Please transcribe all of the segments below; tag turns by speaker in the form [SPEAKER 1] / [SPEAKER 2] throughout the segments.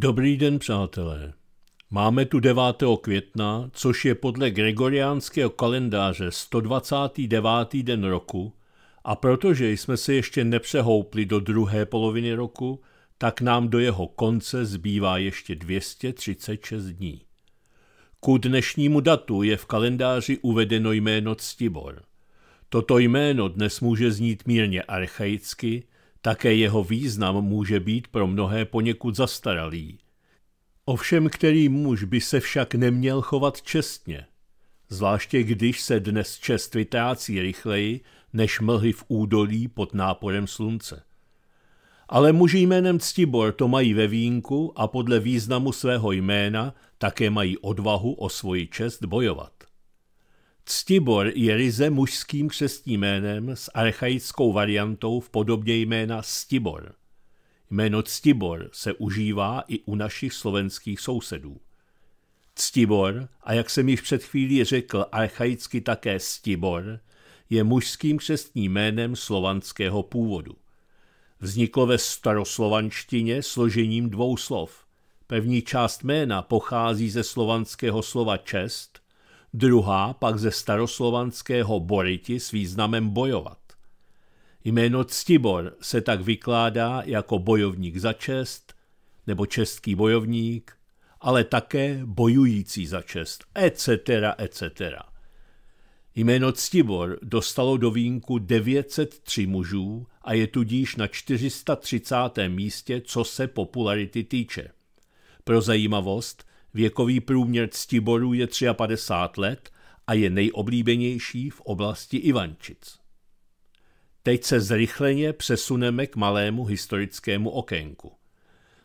[SPEAKER 1] Dobrý den, přátelé. Máme tu 9. května, což je podle gregoriánského kalendáře 129. den roku a protože jsme se ještě nepřehoupli do druhé poloviny roku, tak nám do jeho konce zbývá ještě 236 dní. Ku dnešnímu datu je v kalendáři uvedeno jméno Ctibor. Toto jméno dnes může znít mírně archaicky – také jeho význam může být pro mnohé poněkud zastaralý. Ovšem, který muž by se však neměl chovat čestně, zvláště když se dnes čest vytrácí rychleji než mlhy v údolí pod náporem slunce. Ale muži jménem Ctibor to mají ve vínku a podle významu svého jména také mají odvahu o svoji čest bojovat. Ctibor je ryze mužským křestním jménem s archaickou variantou v podobě jména Stibor. Jméno Ctibor se užívá i u našich slovenských sousedů. Ctibor, a jak jsem již před chvílí řekl, archaicky také Stibor, je mužským křestním jménem slovanského původu. Vzniklo ve staroslovanštině složením dvou slov. První část jména pochází ze slovanského slova čest – druhá pak ze staroslovanského boriti s významem bojovat. Jméno Ctibor se tak vykládá jako bojovník za čest nebo český bojovník, ale také bojující za čest, etc., etc. Jméno Ctibor dostalo do vínku 903 mužů a je tudíž na 430. místě, co se popularity týče. Pro zajímavost, Věkový průměr ctiborů je 53 let a je nejoblíbenější v oblasti Ivančic. Teď se zrychleně přesuneme k malému historickému okénku.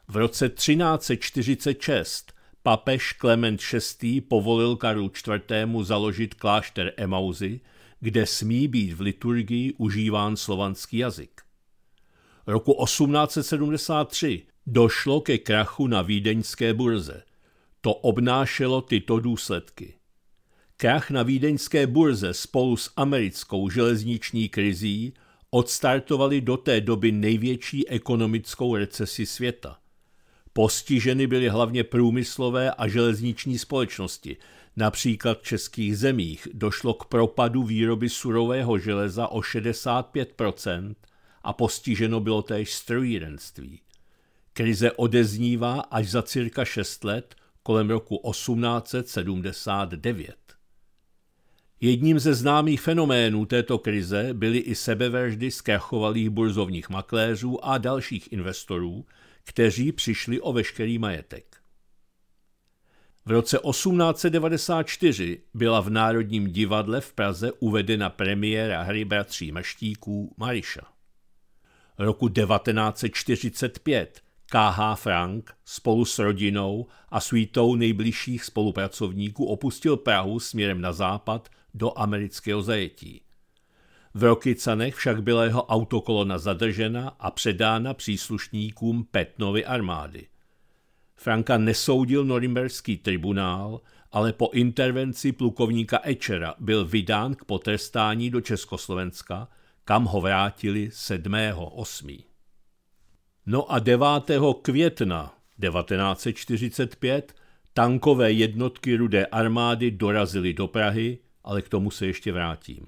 [SPEAKER 1] V roce 1346 papež Klement VI. povolil Karlu IV. založit klášter Emauzy, kde smí být v liturgii užíván slovanský jazyk. Roku 1873 došlo ke krachu na vídeňské burze – to obnášelo tyto důsledky. Krach na vídeňské burze spolu s americkou železniční krizí odstartovali do té doby největší ekonomickou recesi světa. Postiženy byly hlavně průmyslové a železniční společnosti. Například v českých zemích došlo k propadu výroby surového železa o 65 a postiženo bylo též strojírenství. Krize odeznívá až za cirka 6 let kolem roku 1879. Jedním ze známých fenoménů této krize byly i sebevraždy zkrachovalých burzovních makléřů a dalších investorů, kteří přišli o veškerý majetek. V roce 1894 byla v Národním divadle v Praze uvedena premiéra hry bratří Maštíků Mariša. Roku 1945 KH Frank spolu s rodinou a svítou nejbližších spolupracovníků opustil Prahu směrem na západ do amerického zajetí. V Rokycanech však byla jeho autokolona zadržena a předána příslušníkům Petnovy armády. Franka nesoudil norimberský tribunál, ale po intervenci plukovníka Ečera byl vydán k potrestání do Československa, kam ho vrátili 8. No a 9. května 1945 tankové jednotky Rudé armády dorazily do Prahy, ale k tomu se ještě vrátím.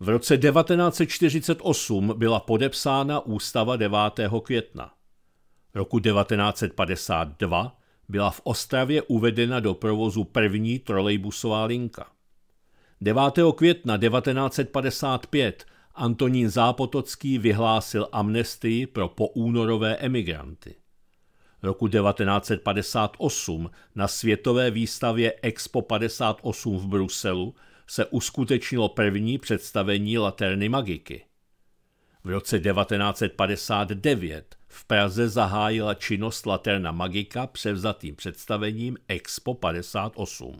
[SPEAKER 1] V roce 1948 byla podepsána ústava 9. května. Roku 1952 byla v Ostravě uvedena do provozu první trolejbusová linka. 9. května 1955 Antonín Zápotocký vyhlásil amnestii pro poúnorové emigranty. Roku 1958 na světové výstavě Expo 58 v Bruselu se uskutečnilo první představení Laterny Magiky. V roce 1959 v Praze zahájila činnost Laterna Magika převzatým představením Expo 58.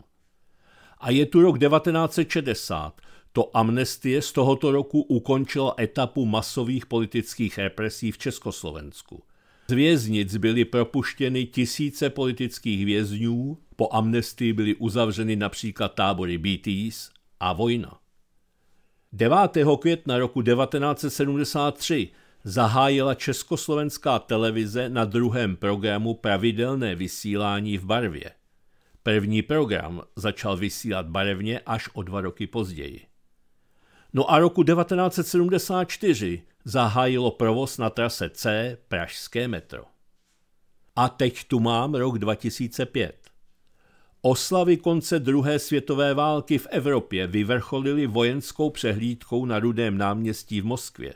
[SPEAKER 1] A je tu rok 1960 to amnestie z tohoto roku ukončila etapu masových politických represí v Československu. Z věznic byly propuštěny tisíce politických vězňů, po amnestii byly uzavřeny například tábory BTS a vojna. 9. května roku 1973 zahájila československá televize na druhém programu pravidelné vysílání v barvě. První program začal vysílat barevně až o dva roky později. No a roku 1974 zahájilo provoz na trase C Pražské metro. A teď tu mám rok 2005. Oslavy konce druhé světové války v Evropě vyvrcholily vojenskou přehlídkou na Rudém náměstí v Moskvě.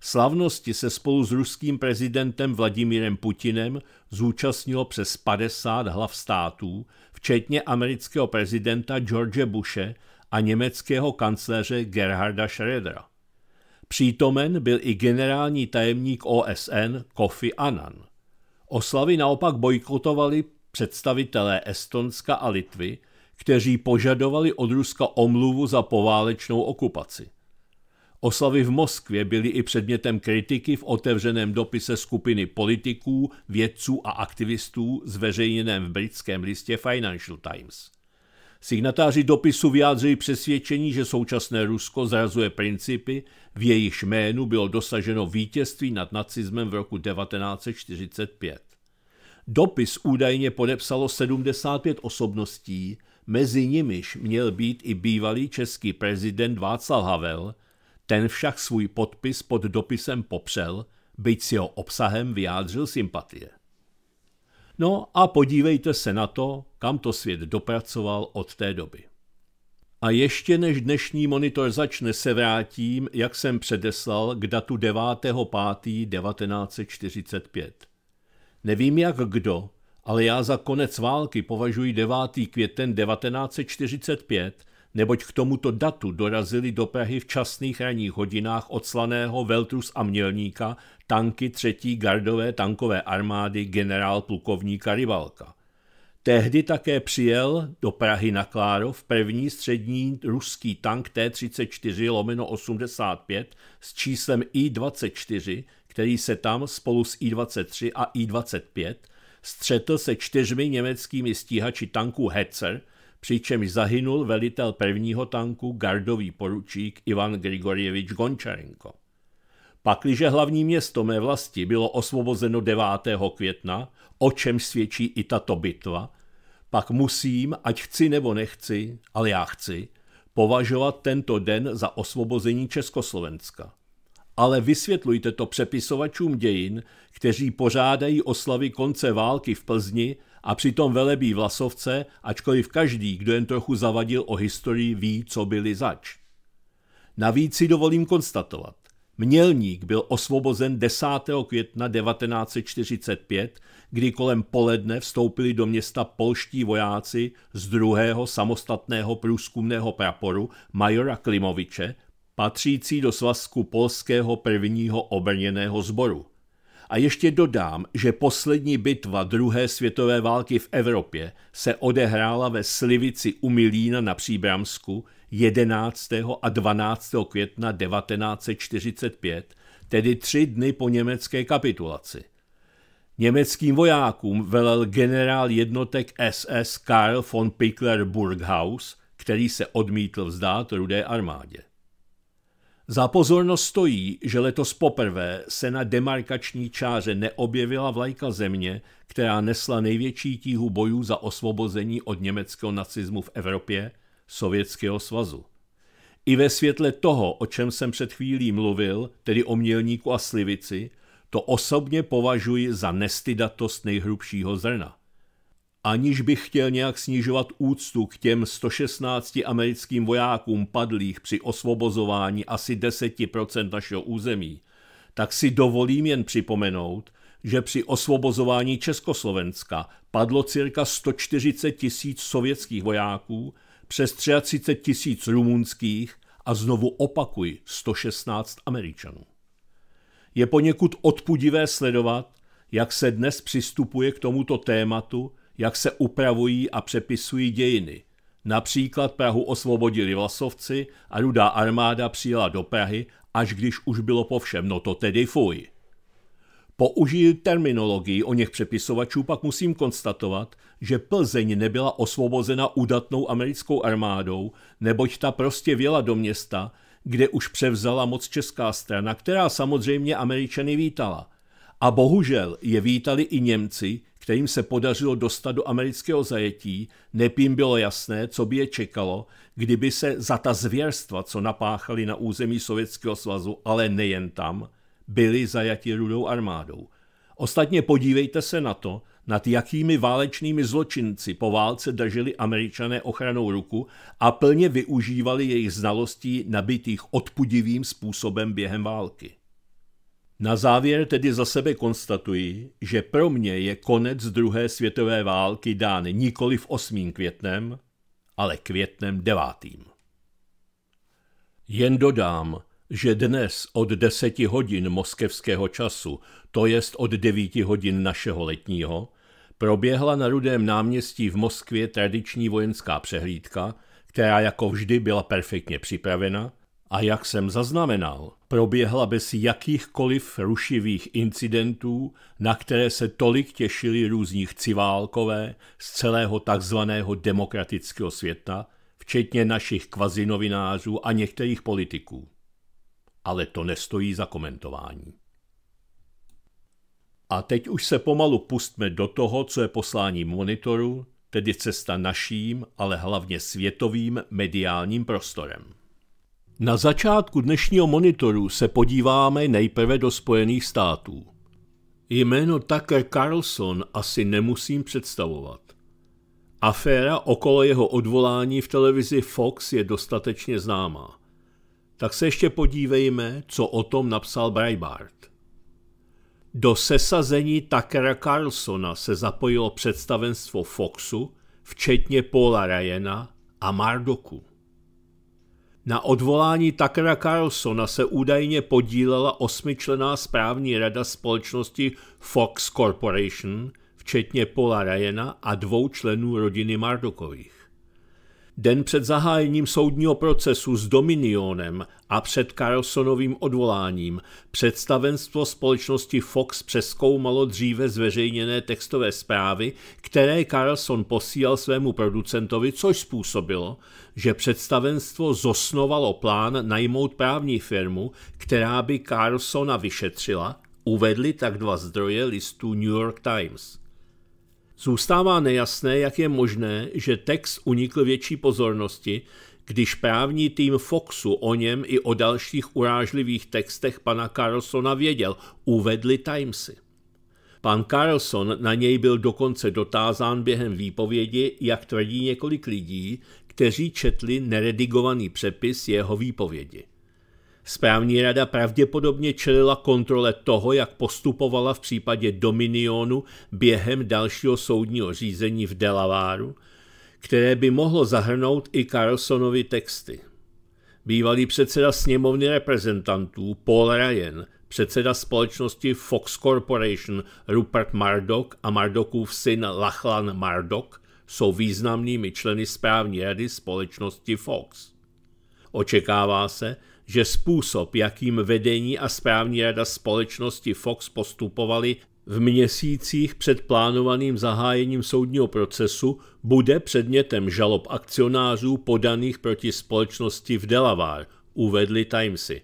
[SPEAKER 1] Slavnosti se spolu s ruským prezidentem Vladimírem Putinem zúčastnilo přes 50 hlav států, včetně amerického prezidenta George Bushe a německého kancléře Gerharda Schrödera. Přítomen byl i generální tajemník OSN Kofi Annan. Oslavy naopak bojkotovali představitelé Estonska a Litvy, kteří požadovali od Ruska omluvu za poválečnou okupaci. Oslavy v Moskvě byly i předmětem kritiky v otevřeném dopise skupiny politiků, vědců a aktivistů zveřejněném v britském listě Financial Times. Signatáři dopisu vyjádřili přesvědčení, že současné Rusko zrazuje principy, v jejich jménu bylo dosaženo vítězství nad nacismem v roku 1945. Dopis údajně podepsalo 75 osobností, mezi nimiž měl být i bývalý český prezident Václav Havel, ten však svůj podpis pod dopisem popřel, byť s jeho obsahem vyjádřil sympatie. No a podívejte se na to, kam to svět dopracoval od té doby. A ještě než dnešní monitor začne, se vrátím, jak jsem předeslal, k datu 9.5.1945. Nevím jak kdo, ale já za konec války považuji 9. květen 1945, neboť k tomuto datu dorazili do Prahy v časných ranních hodinách odslaného Veltrus a Mělníka tanky třetí gardové tankové armády generál plukovníka Rivalka. Tehdy také přijel do Prahy na Klárov první střední ruský tank T-34 lomeno 85 s číslem I-24, který se tam spolu s I-23 a I-25 střetl se čtyřmi německými stíhači tanků Hetzer, přičemž zahynul velitel prvního tanku gardový poručík Ivan Grigorjevič Gončarenko. Pakliže hlavní město mé vlasti bylo osvobozeno 9. května, o čem svědčí i tato bitva, pak musím, ať chci nebo nechci, ale já chci, považovat tento den za osvobození Československa. Ale vysvětlujte to přepisovačům dějin, kteří pořádají oslavy konce války v Plzni a přitom velebí Vlasovce, ačkoliv každý, kdo jen trochu zavadil o historii, ví, co byli zač. Navíc si dovolím konstatovat, Mělník byl osvobozen 10. května 1945, kdy kolem poledne vstoupili do města polští vojáci z druhého samostatného průzkumného praporu majora Klimoviče, patřící do svazku polského prvního obrněného sboru. A ještě dodám, že poslední bitva druhé světové války v Evropě se odehrála ve Slivici u Milína na Příbramsku, 11. a 12. května 1945, tedy tři dny po německé kapitulaci. Německým vojákům velel generál jednotek SS Karl von Pickler Burghaus, který se odmítl vzdát rudé armádě. Za pozornost stojí, že letos poprvé se na demarkační čáře neobjevila vlajka země, která nesla největší tíhu bojů za osvobození od německého nacismu v Evropě – Sovětského svazu. I ve světle toho, o čem jsem před chvílí mluvil, tedy o mělníku a slivici, to osobně považuji za nestydatost nejhrubšího zrna. Aniž bych chtěl nějak snižovat úctu k těm 116 americkým vojákům padlých při osvobozování asi 10% našeho území, tak si dovolím jen připomenout, že při osvobozování Československa padlo cirka 140 tisíc sovětských vojáků přes 33 tisíc rumunských a znovu opakuj 116 Američanů. Je poněkud odpudivé sledovat, jak se dnes přistupuje k tomuto tématu, jak se upravují a přepisují dějiny. Například Prahu osvobodili vlasovci a rudá armáda přijela do Prahy, až když už bylo po všem, no to tedy fuj. Použiji terminologii o něch přepisovačů, pak musím konstatovat, že Plzeň nebyla osvobozena udatnou americkou armádou, neboť ta prostě vjela do města, kde už převzala moc česká strana, která samozřejmě Američany vítala. A bohužel je vítali i Němci, kterým se podařilo dostat do amerického zajetí, nepím bylo jasné, co by je čekalo, kdyby se za ta zvěrstva, co napáchali na území Sovětského svazu, ale nejen tam – byli zajati rudou armádou. Ostatně podívejte se na to, nad jakými válečnými zločinci po válce drželi američané ochranou ruku a plně využívali jejich znalostí nabitých odpudivým způsobem během války. Na závěr tedy za sebe konstatuji, že pro mě je konec druhé světové války dán nikoli v 8. květnem, ale květnem 9. Jen dodám, že dnes od 10 hodin moskevského času, to jest od 9 hodin našeho letního, proběhla na Rudém náměstí v Moskvě tradiční vojenská přehlídka, která jako vždy byla perfektně připravena a jak jsem zaznamenal, proběhla bez jakýchkoliv rušivých incidentů, na které se tolik těšili různých civálkové z celého takzvaného demokratického světa, včetně našich kvazinovinářů a některých politiků ale to nestojí za komentování. A teď už se pomalu pustme do toho, co je posláním monitoru, tedy cesta naším, ale hlavně světovým mediálním prostorem. Na začátku dnešního monitoru se podíváme nejprve do Spojených států. Jméno Tucker Carlson asi nemusím představovat. Aféra okolo jeho odvolání v televizi Fox je dostatečně známá tak se ještě podívejme, co o tom napsal Breitbart. Do sesazení Takera Carlsona se zapojilo představenstvo Foxu, včetně Paula Ryana a Mardoku. Na odvolání Takera Carlsona se údajně podílela osmičlená správní rada společnosti Fox Corporation, včetně Paula Ryana a dvou členů rodiny Mardokových. Den před zahájením soudního procesu s Dominionem a před Carlsonovým odvoláním představenstvo společnosti Fox přeskoumalo dříve zveřejněné textové zprávy, které Carlson posílal svému producentovi, což způsobilo, že představenstvo zosnovalo plán najmout právní firmu, která by Carlsona vyšetřila, uvedli tak dva zdroje listu New York Times – Zůstává nejasné, jak je možné, že text unikl větší pozornosti, když právní tým Foxu o něm i o dalších urážlivých textech pana Carlsona věděl, uvedli Timesy. Pan Carlson na něj byl dokonce dotázán během výpovědi, jak tvrdí několik lidí, kteří četli neredigovaný přepis jeho výpovědi. Správní rada pravděpodobně čelila kontrole toho, jak postupovala v případě Dominionu během dalšího soudního řízení v Delaváru, které by mohlo zahrnout i Carlsonovy texty. Bývalý předseda sněmovny reprezentantů Paul Ryan, předseda společnosti Fox Corporation Rupert Murdoch a Murdochův syn Lachlan Murdoch jsou významnými členy správní rady společnosti Fox. Očekává se, že způsob, jakým vedení a správní rada společnosti Fox postupovali v měsících před plánovaným zahájením soudního procesu, bude předmětem žalob akcionářů podaných proti společnosti v Delaware, uvedli Timesy.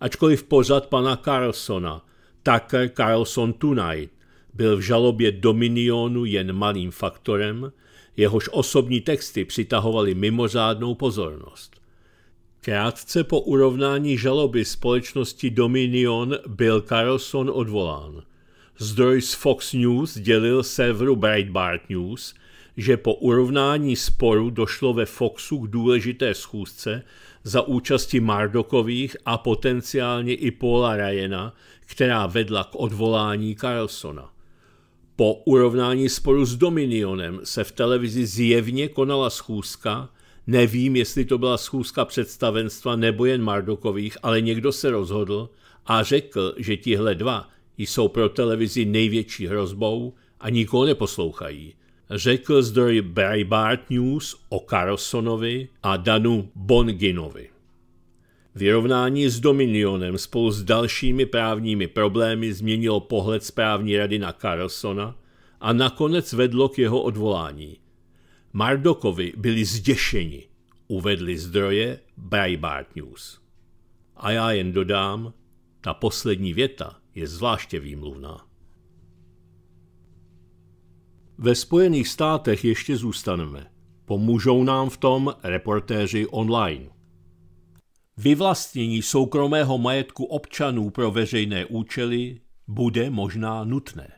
[SPEAKER 1] Ačkoliv pořad pana Carlsona, Tucker Carlson Tonight, byl v žalobě Dominionu jen malým faktorem, jehož osobní texty přitahovaly mimořádnou pozornost. Krátce po urovnání žaloby společnosti Dominion byl Carlson odvolán. Zdroj z Fox News dělil serveru Breitbart News, že po urovnání sporu došlo ve Foxu k důležité schůzce za účasti Mardokových a potenciálně i Paula Ryana, která vedla k odvolání Carlsona. Po urovnání sporu s Dominionem se v televizi zjevně konala schůzka, Nevím, jestli to byla schůzka představenstva nebo jen Mardokových, ale někdo se rozhodl a řekl, že tihle dva jsou pro televizi největší hrozbou a nikoho neposlouchají. Řekl zdroj Breitbart News o Carlsonovi a Danu Bonginovi. Vyrovnání s Dominionem spolu s dalšími právními problémy změnilo pohled správní rady na Carlsona a nakonec vedlo k jeho odvolání – Mardokovi byli zděšeni, uvedli zdroje Breitbart News. A já jen dodám, ta poslední věta je zvláště výmluvná. Ve Spojených státech ještě zůstaneme. Pomůžou nám v tom reportéři online. Vyvlastnění soukromého majetku občanů pro veřejné účely bude možná nutné.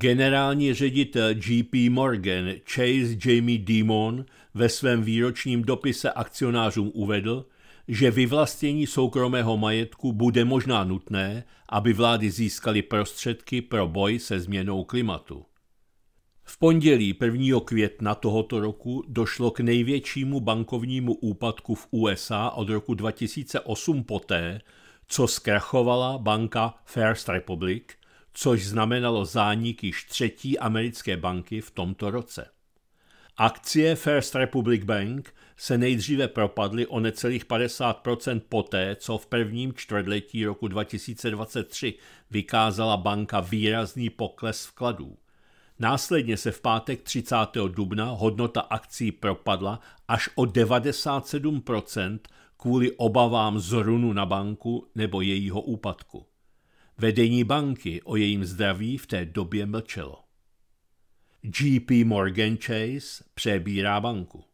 [SPEAKER 1] Generální ředitel JP Morgan Chase Jamie Dimon ve svém výročním dopise akcionářům uvedl, že vyvlastnění soukromého majetku bude možná nutné, aby vlády získaly prostředky pro boj se změnou klimatu. V pondělí 1. května tohoto roku došlo k největšímu bankovnímu úpadku v USA od roku 2008 poté, co zkrachovala banka First Republic – což znamenalo zánik již třetí americké banky v tomto roce. Akcie First Republic Bank se nejdříve propadly o necelých 50 poté, co v prvním čtvrtletí roku 2023 vykázala banka výrazný pokles vkladů. Následně se v pátek 30. dubna hodnota akcí propadla až o 97 kvůli obavám z runu na banku nebo jejího úpadku. Vedení banky o jejím zdraví v té době mlčelo. JP Morgan Chase přebírá banku.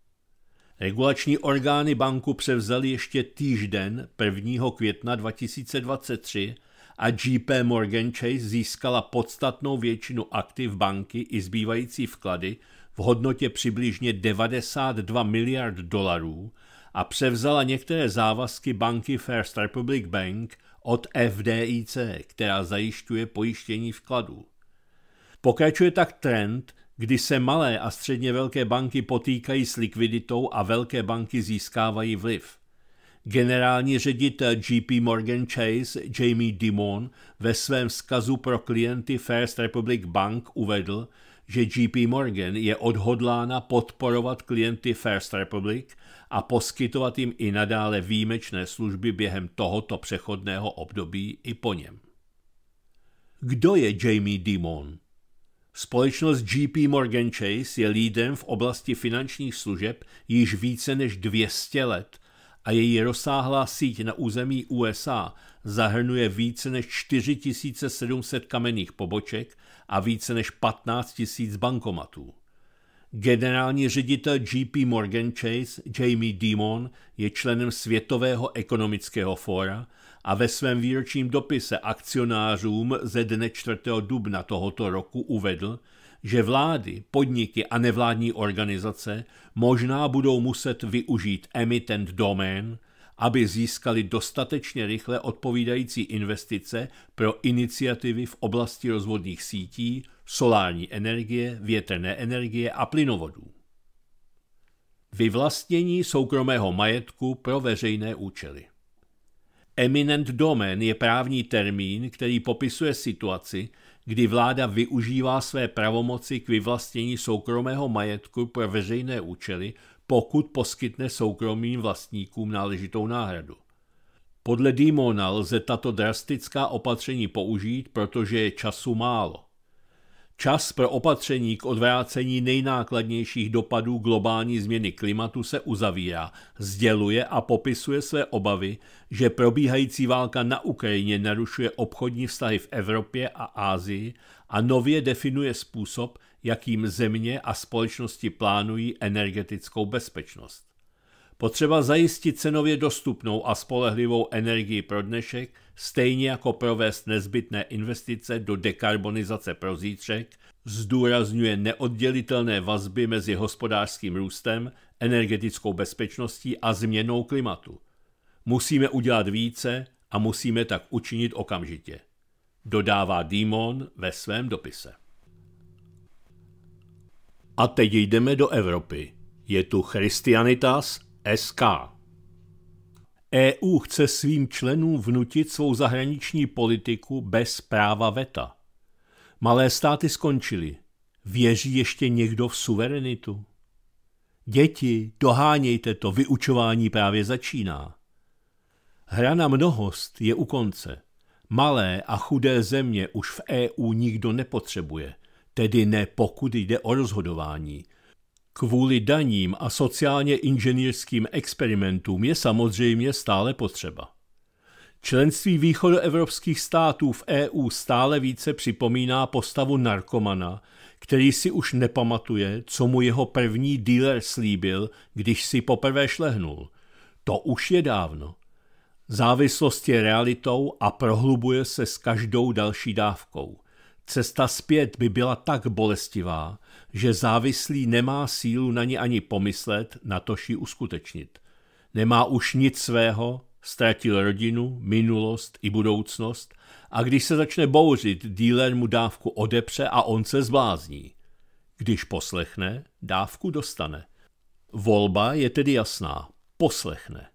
[SPEAKER 1] Regulační orgány banku převzali ještě týžden 1. května 2023 a JP Morgan Chase získala podstatnou většinu aktiv banky i zbývající vklady v hodnotě přibližně 92 miliard dolarů a převzala některé závazky banky First Republic Bank od FDIC, která zajišťuje pojištění vkladů. Pokračuje tak trend, kdy se malé a středně velké banky potýkají s likviditou a velké banky získávají vliv. Generální ředitel JP Morgan Chase Jamie Dimon ve svém vzkazu pro klienty First Republic Bank uvedl, že JP Morgan je odhodlána podporovat klienty First Republic a poskytovat jim i nadále výjimečné služby během tohoto přechodného období i po něm. Kdo je Jamie Dimon? Společnost JP Morgan Chase je lídem v oblasti finančních služeb již více než 200 let a její rozsáhlá síť na území USA zahrnuje více než 4700 kamenných poboček a více než 15 000 bankomatů. Generální ředitel JP Morgan Chase Jamie Dimon je členem Světového ekonomického fóra a ve svém výročním dopise akcionářům ze dne 4. dubna tohoto roku uvedl, že vlády, podniky a nevládní organizace možná budou muset využít emitent domén, aby získali dostatečně rychle odpovídající investice pro iniciativy v oblasti rozvodných sítí, solární energie, větrné energie a plynovodů. Vyvlastnění soukromého majetku pro veřejné účely. Eminent domen je právní termín, který popisuje situaci, kdy vláda využívá své pravomoci k vyvlastnění soukromého majetku pro veřejné účely pokud poskytne soukromým vlastníkům náležitou náhradu. Podle Dimona lze tato drastická opatření použít, protože je času málo. Čas pro opatření k odvrácení nejnákladnějších dopadů globální změny klimatu se uzavírá, sděluje a popisuje své obavy, že probíhající válka na Ukrajině narušuje obchodní vztahy v Evropě a Ázii a nově definuje způsob, jakým země a společnosti plánují energetickou bezpečnost. Potřeba zajistit cenově dostupnou a spolehlivou energii pro dnešek, stejně jako provést nezbytné investice do dekarbonizace pro zítřek, zdůrazňuje neoddělitelné vazby mezi hospodářským růstem, energetickou bezpečností a změnou klimatu. Musíme udělat více a musíme tak učinit okamžitě, dodává Dímon ve svém dopise. A teď jdeme do Evropy. Je tu Christianitas SK. EU chce svým členům vnutit svou zahraniční politiku bez práva veta. Malé státy skončily. Věří ještě někdo v suverenitu? Děti, dohánějte to, vyučování právě začíná. Hra na mnohost je u konce. Malé a chudé země už v EU nikdo nepotřebuje tedy ne pokud jde o rozhodování. Kvůli daním a sociálně inženýrským experimentům je samozřejmě stále potřeba. Členství východoevropských států v EU stále více připomíná postavu narkomana, který si už nepamatuje, co mu jeho první dealer slíbil, když si poprvé šlehnul. To už je dávno. Závislost je realitou a prohlubuje se s každou další dávkou. Cesta zpět by byla tak bolestivá, že závislý nemá sílu na ní ani pomyslet, natož ji uskutečnit. Nemá už nic svého, ztratil rodinu, minulost i budoucnost a když se začne bouřit, dílen mu dávku odepře a on se zblázní. Když poslechne, dávku dostane. Volba je tedy jasná. Poslechne.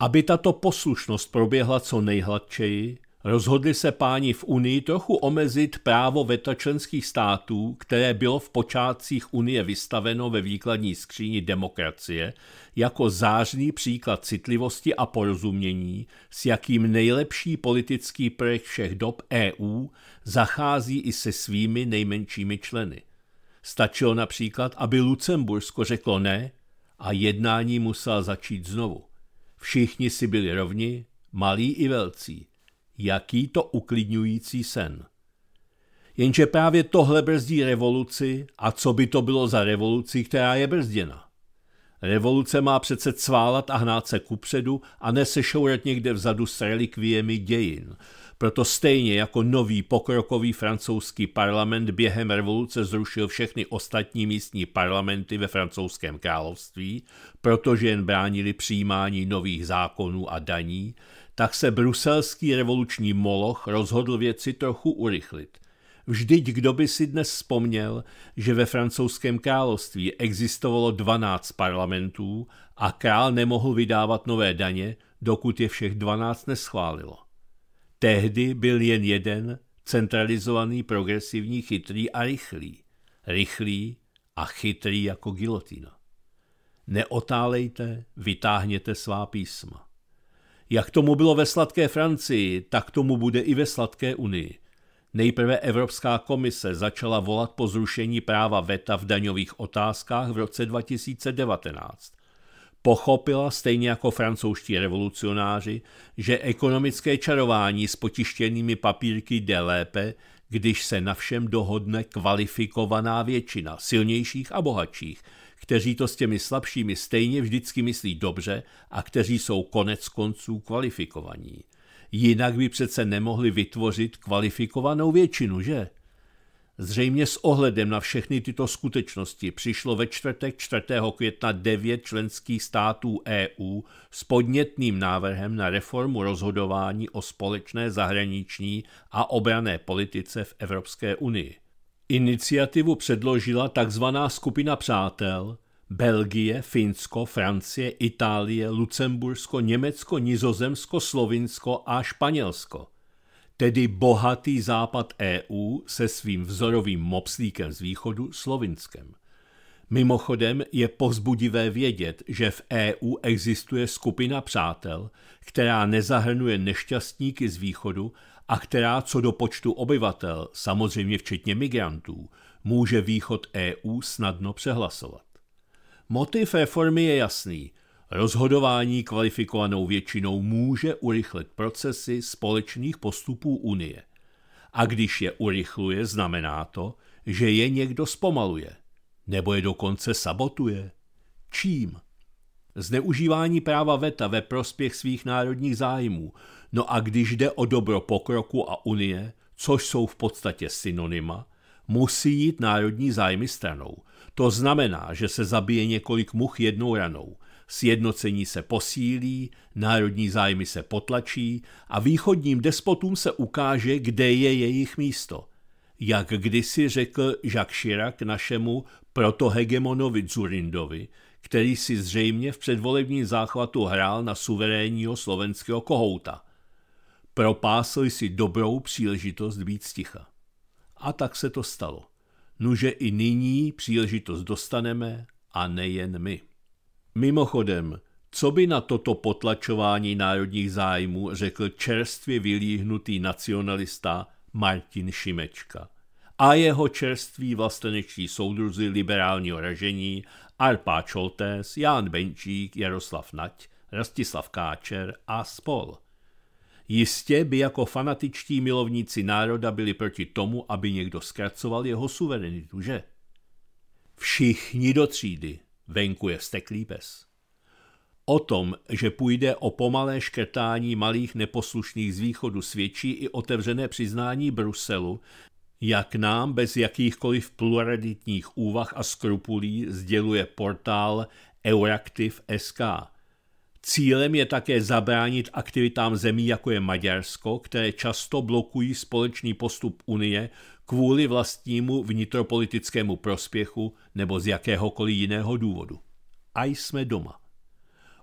[SPEAKER 1] Aby tato poslušnost proběhla co nejhladčeji, Rozhodli se páni v Unii trochu omezit právo veta členských států, které bylo v počátcích Unie vystaveno ve výkladní skříni demokracie, jako zářný příklad citlivosti a porozumění, s jakým nejlepší politický projekt všech dob EU zachází i se svými nejmenšími členy. Stačilo například, aby Lucembursko řeklo ne a jednání musela začít znovu. Všichni si byli rovni, malí i velcí – Jaký to uklidňující sen. Jenže právě tohle brzdí revoluci a co by to bylo za revoluci, která je brzděna? Revoluce má přece cválat a hnát se kupředu a nesešourat někde vzadu s relikviemi dějin. Proto stejně jako nový pokrokový francouzský parlament během revoluce zrušil všechny ostatní místní parlamenty ve francouzském království, protože jen bránili přijímání nových zákonů a daní, tak se bruselský revoluční moloch rozhodl věci trochu urychlit. Vždyť kdo by si dnes vzpomněl, že ve francouzském království existovalo 12 parlamentů a král nemohl vydávat nové daně, dokud je všech 12 neschválilo. Tehdy byl jen jeden, centralizovaný, progresivní, chytrý a rychlý. Rychlý a chytrý jako gilotina. Neotálejte, vytáhněte svá písma. Jak tomu bylo ve sladké Francii, tak tomu bude i ve sladké Unii. Nejprve Evropská komise začala volat po zrušení práva VETA v daňových otázkách v roce 2019. Pochopila, stejně jako francouzští revolucionáři, že ekonomické čarování s potištěnými papírky jde lépe, když se na všem dohodne kvalifikovaná většina silnějších a bohatších – kteří to s těmi slabšími stejně vždycky myslí dobře a kteří jsou konec konců kvalifikovaní. Jinak by přece nemohli vytvořit kvalifikovanou většinu, že? Zřejmě s ohledem na všechny tyto skutečnosti přišlo ve čtvrtek 4. května devět členských států EU s podnětným návrhem na reformu rozhodování o společné zahraniční a obrané politice v Evropské unii. Iniciativu předložila tzv. skupina přátel Belgie, Finsko, Francie, Itálie, Lucembursko, Německo, Nizozemsko, Slovinsko a Španělsko. Tedy bohatý západ EU se svým vzorovým mopslíkem z východu Slovinskem. Mimochodem je pozbudivé vědět, že v EU existuje skupina přátel, která nezahrnuje nešťastníky z východu, a která co do počtu obyvatel, samozřejmě včetně migrantů, může východ EU snadno přehlasovat. Motiv reformy je jasný. Rozhodování kvalifikovanou většinou může urychlit procesy společných postupů Unie. A když je urychluje, znamená to, že je někdo zpomaluje. Nebo je dokonce sabotuje. Čím? Zneužívání práva VETA ve prospěch svých národních zájmů, No a když jde o dobro pokroku a unie, což jsou v podstatě synonyma, musí jít národní zájmy stranou. To znamená, že se zabije několik much jednou ranou. Sjednocení se posílí, národní zájmy se potlačí a východním despotům se ukáže, kde je jejich místo. Jak kdysi řekl Jacques Chirac našemu protohegemonovi Zurindovi, který si zřejmě v předvolebním záchvatu hrál na suverénního slovenského kohouta – Propásli si dobrou příležitost být sticha. A tak se to stalo. Nuže i nyní příležitost dostaneme a nejen my. Mimochodem, co by na toto potlačování národních zájmů řekl čerstvě vylíhnutý nacionalista Martin Šimečka a jeho čerství vlastenečtí soudruzy liberálního ražení Arpá Čoltés, Ján Benčík, Jaroslav Nať, Rastislav Káčer a spol. Jistě by jako fanatičtí milovníci národa byli proti tomu, aby někdo zkracoval jeho suverenitu, že? Všichni do třídy, venku je steklý pes. O tom, že půjde o pomalé škrtání malých neposlušných z východu, svědčí i otevřené přiznání Bruselu, jak nám bez jakýchkoliv pluralitních úvah a skrupulí sděluje portál Euraktiv.sk. Cílem je také zabránit aktivitám zemí, jako je Maďarsko, které často blokují společný postup Unie kvůli vlastnímu vnitropolitickému prospěchu nebo z jakéhokoliv jiného důvodu. A jsme doma.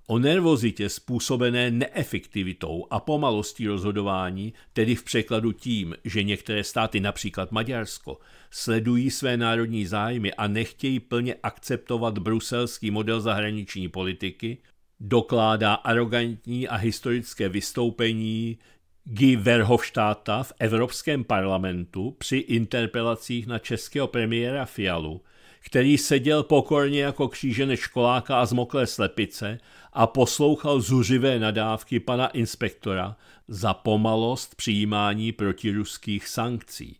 [SPEAKER 1] O nervozitě způsobené neefektivitou a pomalostí rozhodování, tedy v překladu tím, že některé státy, například Maďarsko, sledují své národní zájmy a nechtějí plně akceptovat bruselský model zahraniční politiky, dokládá arrogantní a historické vystoupení Guy Verhofstadta v Evropském parlamentu při interpelacích na českého premiéra Fialu, který seděl pokorně jako křížené školáka a zmoklé slepice a poslouchal zuřivé nadávky pana inspektora za pomalost přijímání protiruských sankcí.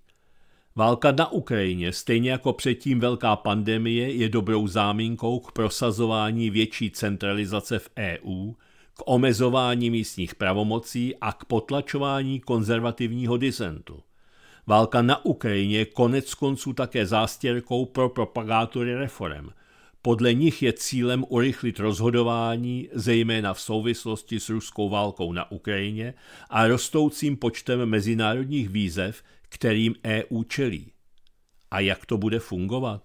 [SPEAKER 1] Válka na Ukrajině, stejně jako předtím velká pandemie, je dobrou záminkou k prosazování větší centralizace v EU, k omezování místních pravomocí a k potlačování konzervativního disentu. Válka na Ukrajině je konec konců také zástěrkou pro propagátory reform. Podle nich je cílem urychlit rozhodování, zejména v souvislosti s ruskou válkou na Ukrajině a rostoucím počtem mezinárodních výzev, kterým EU čelí. A jak to bude fungovat?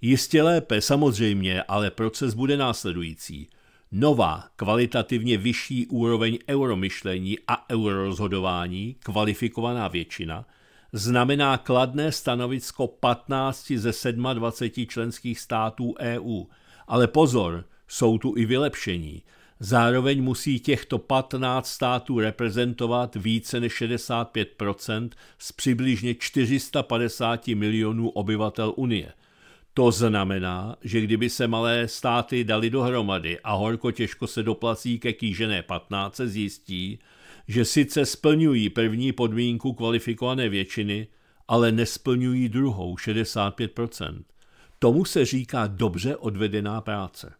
[SPEAKER 1] Jistě lépe, samozřejmě, ale proces bude následující. Nová, kvalitativně vyšší úroveň euromyšlení a eurorozhodování, kvalifikovaná většina, znamená kladné stanovisko 15 ze 27 členských států EU. Ale pozor, jsou tu i vylepšení. Zároveň musí těchto 15 států reprezentovat více než 65 z přibližně 450 milionů obyvatel Unie. To znamená, že kdyby se malé státy dali dohromady a horko těžko se doplací ke kýžené 15, zjistí, že sice splňují první podmínku kvalifikované většiny, ale nesplňují druhou 65 Tomu se říká dobře odvedená práce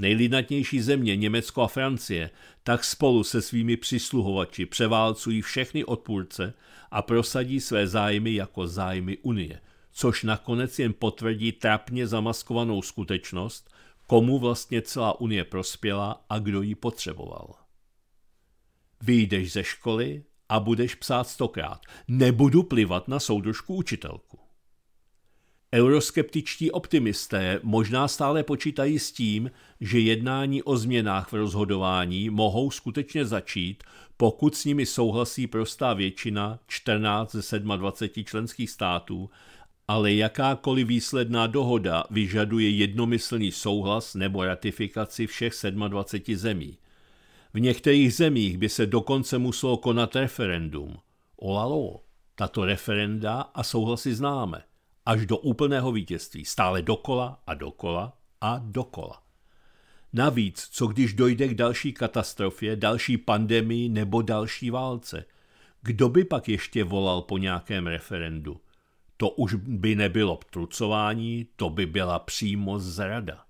[SPEAKER 1] nejlidnatnější země Německo a Francie, tak spolu se svými přisluhovači převálcují všechny odpůrce a prosadí své zájmy jako zájmy Unie, což nakonec jen potvrdí trapně zamaskovanou skutečnost, komu vlastně celá Unie prospěla a kdo ji potřeboval. Vyjdeš ze školy a budeš psát stokrát. Nebudu plivat na soudružku učitelku. Euroskeptičtí optimisté možná stále počítají s tím, že jednání o změnách v rozhodování mohou skutečně začít, pokud s nimi souhlasí prostá většina 14 ze 27 členských států, ale jakákoliv výsledná dohoda vyžaduje jednomyslný souhlas nebo ratifikaci všech 27 zemí. V některých zemích by se dokonce muselo konat referendum. Olalo, tato referenda a souhlasy známe až do úplného vítězství, stále dokola a dokola a dokola. Navíc, co když dojde k další katastrofě, další pandemii nebo další válce? Kdo by pak ještě volal po nějakém referendu? To už by nebylo trucování, to by byla přímo zrada.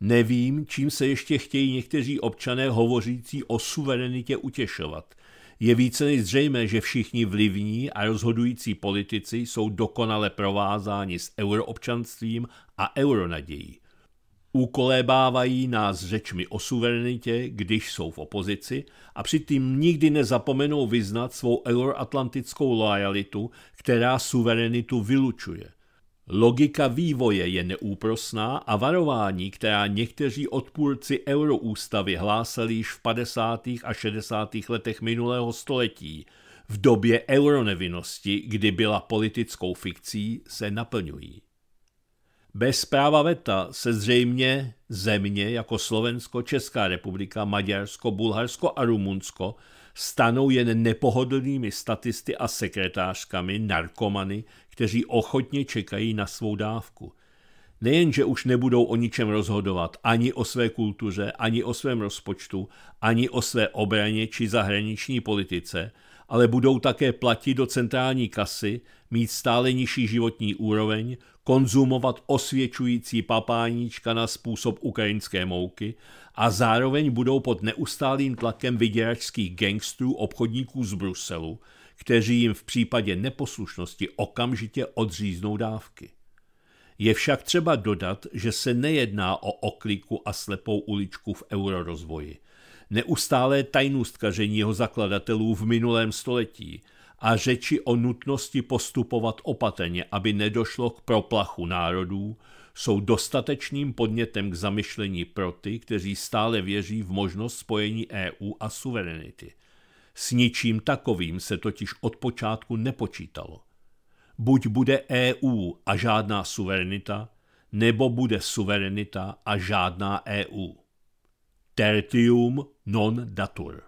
[SPEAKER 1] Nevím, čím se ještě chtějí někteří občané hovořící o suverenitě utěšovat. Je více než zřejmé, že všichni vlivní a rozhodující politici jsou dokonale provázáni s euroobčanstvím a euronadějí. Ukolébávají nás řečmi o suverenitě, když jsou v opozici a přitom nikdy nezapomenou vyznat svou euroatlantickou lojalitu, která suverenitu vylučuje. Logika vývoje je neúprosná a varování, která někteří odpůrci euroústavy hlásali již v 50. a 60. letech minulého století, v době euronevinnosti, kdy byla politickou fikcí, se naplňují. Bez práva VETA se zřejmě země jako Slovensko, Česká republika, Maďarsko, Bulharsko a Rumunsko stanou jen nepohodlnými statisty a sekretářkami, narkomany, kteří ochotně čekají na svou dávku. Nejenže už nebudou o ničem rozhodovat, ani o své kultuře, ani o svém rozpočtu, ani o své obraně či zahraniční politice, ale budou také platit do centrální kasy, mít stále nižší životní úroveň, konzumovat osvědčující papáníčka na způsob ukrajinské mouky a zároveň budou pod neustálým tlakem vyděračských gangstrů obchodníků z Bruselu, kteří jim v případě neposlušnosti okamžitě odříznou dávky. Je však třeba dodat, že se nejedná o okliku a slepou uličku v eurorozvoji. Neustálé tajnůstkaření jeho zakladatelů v minulém století a řeči o nutnosti postupovat opatrně, aby nedošlo k proplachu národů, jsou dostatečným podnětem k zamyšlení pro ty, kteří stále věří v možnost spojení EU a suverenity – s ničím takovým se totiž od počátku nepočítalo. Buď bude EU a žádná suverenita, nebo bude suverenita a žádná EU. Tertium non datur.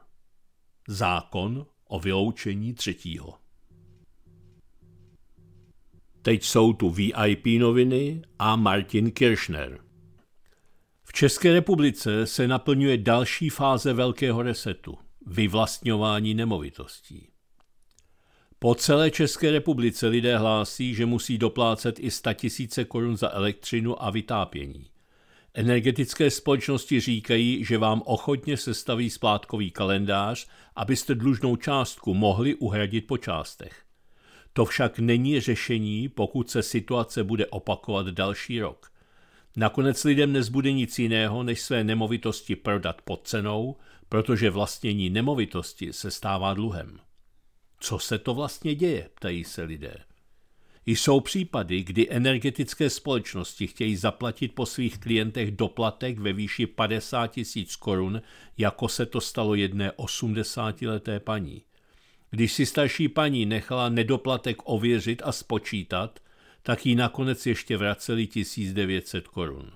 [SPEAKER 1] Zákon o vyloučení třetího. Teď jsou tu VIP noviny a Martin Kirchner. V České republice se naplňuje další fáze velkého resetu – vyvlastňování nemovitostí. Po celé České republice lidé hlásí, že musí doplácet i 100 tisíce korun za elektřinu a vytápění. Energetické společnosti říkají, že vám ochotně sestaví splátkový kalendář, abyste dlužnou částku mohli uhradit po částech. To však není řešení, pokud se situace bude opakovat další rok. Nakonec lidem nezbude nic jiného, než své nemovitosti prodat pod cenou, protože vlastnění nemovitosti se stává dluhem. Co se to vlastně děje, ptají se lidé. Jsou případy, kdy energetické společnosti chtějí zaplatit po svých klientech doplatek ve výši 50 tisíc korun, jako se to stalo jedné 80-leté paní. Když si starší paní nechala nedoplatek ověřit a spočítat, tak jí nakonec ještě vraceli 1900 korun.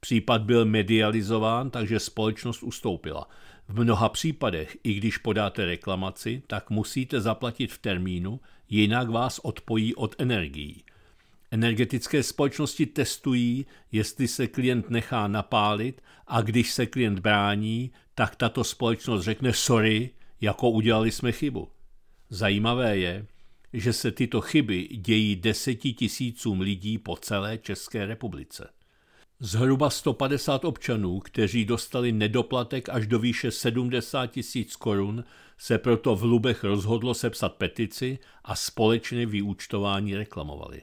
[SPEAKER 1] Případ byl medializován, takže společnost ustoupila. V mnoha případech, i když podáte reklamaci, tak musíte zaplatit v termínu, jinak vás odpojí od energií. Energetické společnosti testují, jestli se klient nechá napálit a když se klient brání, tak tato společnost řekne sorry, jako udělali jsme chybu. Zajímavé je, že se tyto chyby dějí desetitisícům lidí po celé České republice. Zhruba 150 občanů, kteří dostali nedoplatek až do výše 70 tisíc korun, se proto v Lubech rozhodlo sepsat petici a společně vyúčtování reklamovali.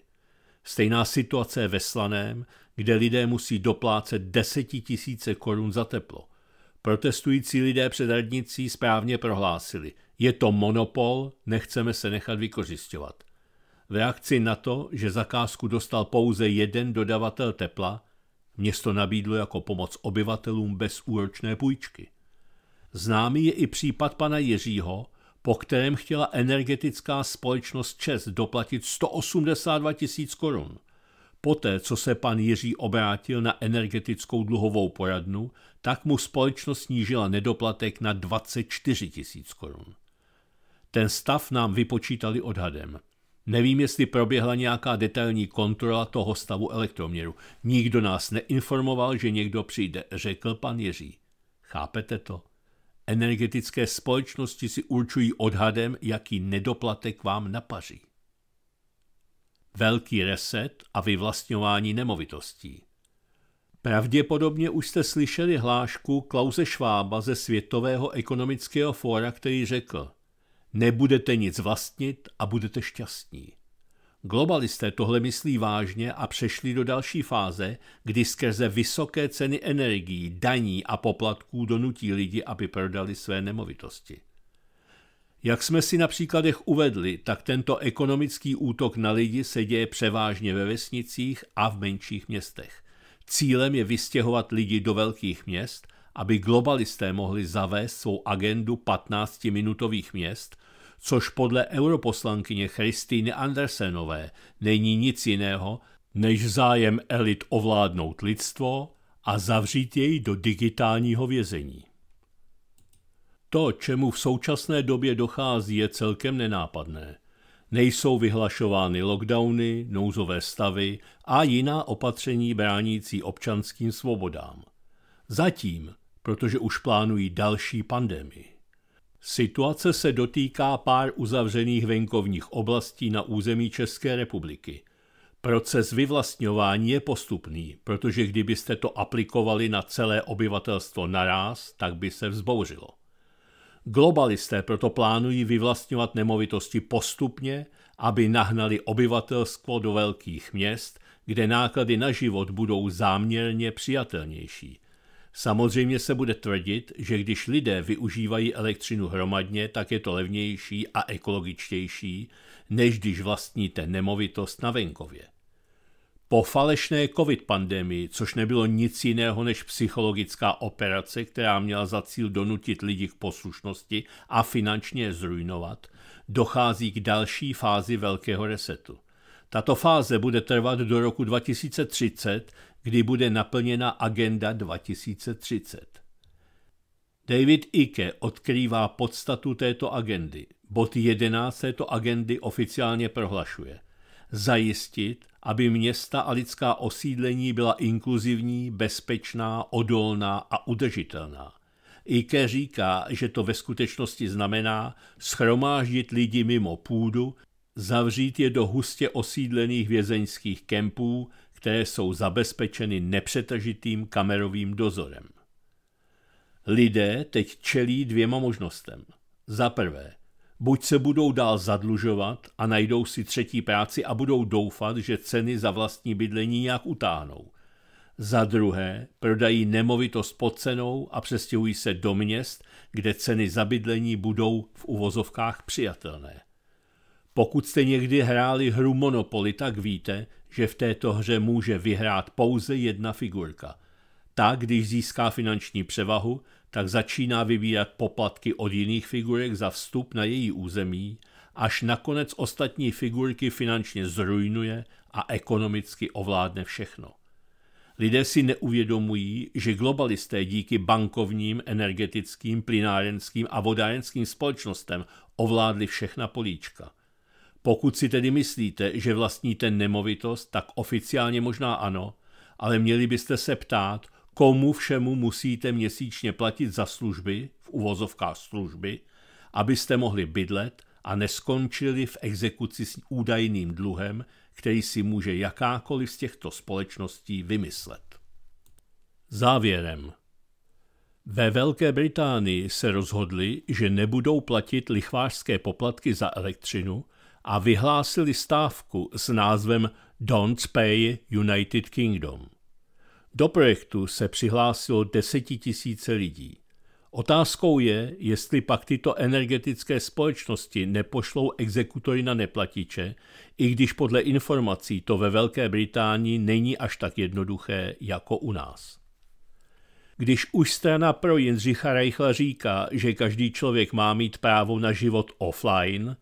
[SPEAKER 1] Stejná situace je ve Slaném, kde lidé musí doplácet tisíce korun za teplo. Protestující lidé před radnicí správně prohlásili, je to monopol, nechceme se nechat vykořišťovat. V reakci na to, že zakázku dostal pouze jeden dodavatel tepla, Město nabídlo jako pomoc obyvatelům bez úročné půjčky. Známý je i případ pana Jiřího, po kterém chtěla energetická společnost ČES doplatit 182 tisíc korun. Poté, co se pan Jiří obrátil na energetickou dluhovou poradnu, tak mu společnost snížila nedoplatek na 24 tisíc korun. Ten stav nám vypočítali odhadem. Nevím, jestli proběhla nějaká detailní kontrola toho stavu elektroměru. Nikdo nás neinformoval, že někdo přijde, řekl pan Jiří. Chápete to? Energetické společnosti si určují odhadem, jaký nedoplatek vám napaří. Velký reset a vyvlastňování nemovitostí. Pravděpodobně už jste slyšeli hlášku Klause Švába ze Světového ekonomického fóra, který řekl Nebudete nic vlastnit a budete šťastní. Globalisté tohle myslí vážně a přešli do další fáze, kdy skrze vysoké ceny energií, daní a poplatků donutí lidi, aby prodali své nemovitosti. Jak jsme si na příkladech uvedli, tak tento ekonomický útok na lidi se děje převážně ve vesnicích a v menších městech. Cílem je vystěhovat lidi do velkých měst, aby globalisté mohli zavést svou agendu 15-minutových měst – což podle europoslankyně Christine Andersenové není nic jiného než zájem elit ovládnout lidstvo a zavřít jej do digitálního vězení. To, čemu v současné době dochází, je celkem nenápadné. Nejsou vyhlašovány lockdowny, nouzové stavy a jiná opatření bránící občanským svobodám. Zatím, protože už plánují další pandemii. Situace se dotýká pár uzavřených venkovních oblastí na území České republiky. Proces vyvlastňování je postupný, protože kdybyste to aplikovali na celé obyvatelstvo naraz, tak by se vzbouřilo. Globalisté proto plánují vyvlastňovat nemovitosti postupně, aby nahnali obyvatelstvo do velkých měst, kde náklady na život budou záměrně přijatelnější – Samozřejmě se bude tvrdit, že když lidé využívají elektřinu hromadně, tak je to levnější a ekologičtější, než když vlastníte nemovitost na venkově. Po falešné covid pandemii, což nebylo nic jiného než psychologická operace, která měla za cíl donutit lidi k poslušnosti a finančně je zrujnovat, dochází k další fázi velkého resetu. Tato fáze bude trvat do roku 2030, kdy bude naplněna agenda 2030. David Icke odkrývá podstatu této agendy. Bod 11 této agendy oficiálně prohlašuje. Zajistit, aby města a lidská osídlení byla inkluzivní, bezpečná, odolná a udržitelná. Ike říká, že to ve skutečnosti znamená schromáždit lidi mimo půdu, zavřít je do hustě osídlených vězeňských kempů, které jsou zabezpečeny nepřetažitým kamerovým dozorem. Lidé teď čelí dvěma možnostem. Za prvé, buď se budou dál zadlužovat a najdou si třetí práci a budou doufat, že ceny za vlastní bydlení nějak utáhnou. Za druhé, prodají nemovitost pod cenou a přestěhují se do měst, kde ceny za bydlení budou v uvozovkách přijatelné. Pokud jste někdy hráli hru Monopoly, tak víte, že v této hře může vyhrát pouze jedna figurka. Ta, když získá finanční převahu, tak začíná vybírat poplatky od jiných figurek za vstup na její území, až nakonec ostatní figurky finančně zrujnuje a ekonomicky ovládne všechno. Lidé si neuvědomují, že globalisté díky bankovním, energetickým, plinárenským a vodárenským společnostem ovládli všechna políčka. Pokud si tedy myslíte, že vlastníte nemovitost, tak oficiálně možná ano, ale měli byste se ptát, komu všemu musíte měsíčně platit za služby, v uvozovkách služby, abyste mohli bydlet a neskončili v exekuci s údajným dluhem, který si může jakákoliv z těchto společností vymyslet. Závěrem. Ve Velké Británii se rozhodli, že nebudou platit lichvářské poplatky za elektřinu a vyhlásili stávku s názvem Don't Pay United Kingdom. Do projektu se přihlásilo desetitisíce lidí. Otázkou je, jestli pak tyto energetické společnosti nepošlou exekutory na neplatiče, i když podle informací to ve Velké Británii není až tak jednoduché jako u nás. Když už strana pro Jindřicha Reichla říká, že každý člověk má mít právo na život offline,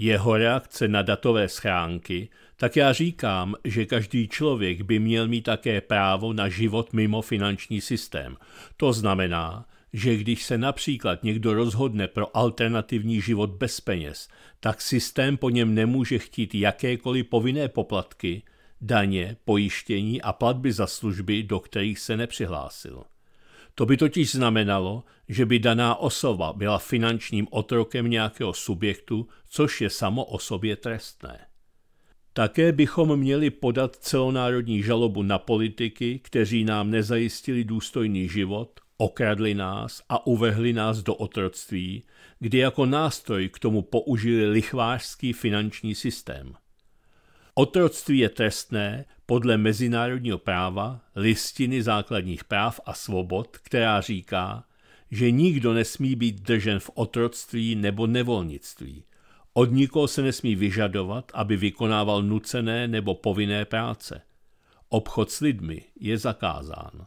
[SPEAKER 1] jeho reakce na datové schránky, tak já říkám, že každý člověk by měl mít také právo na život mimo finanční systém. To znamená, že když se například někdo rozhodne pro alternativní život bez peněz, tak systém po něm nemůže chtít jakékoliv povinné poplatky, daně, pojištění a platby za služby, do kterých se nepřihlásil. To by totiž znamenalo, že by daná osoba byla finančním otrokem nějakého subjektu, což je samo o sobě trestné. Také bychom měli podat celonárodní žalobu na politiky, kteří nám nezajistili důstojný život, okradli nás a uvehli nás do otroctví, kdy jako nástroj k tomu použili lichvářský finanční systém. Otroctví je trestné podle mezinárodního práva, listiny základních práv a svobod, která říká, že nikdo nesmí být držen v otroctví nebo nevolnictví. Od nikoho se nesmí vyžadovat, aby vykonával nucené nebo povinné práce. Obchod s lidmi je zakázán.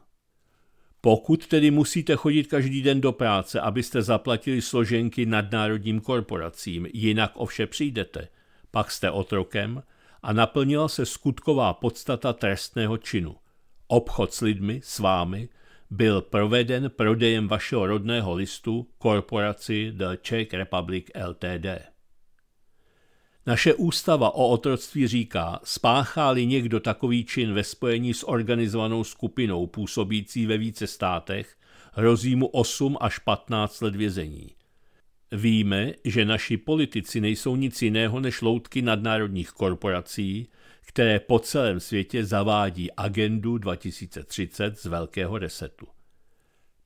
[SPEAKER 1] Pokud tedy musíte chodit každý den do práce, abyste zaplatili složenky nadnárodním korporacím, jinak o vše přijdete, pak jste otrokem – a naplnila se skutková podstata trestného činu. Obchod s lidmi, s vámi, byl proveden prodejem vašeho rodného listu korporaci The Czech Republic LTD. Naše ústava o otroctví říká, spáchá-li někdo takový čin ve spojení s organizovanou skupinou působící ve více státech, hrozí mu 8 až 15 let vězení. Víme, že naši politici nejsou nic jiného než loutky nadnárodních korporací, které po celém světě zavádí agendu 2030 z velkého resetu.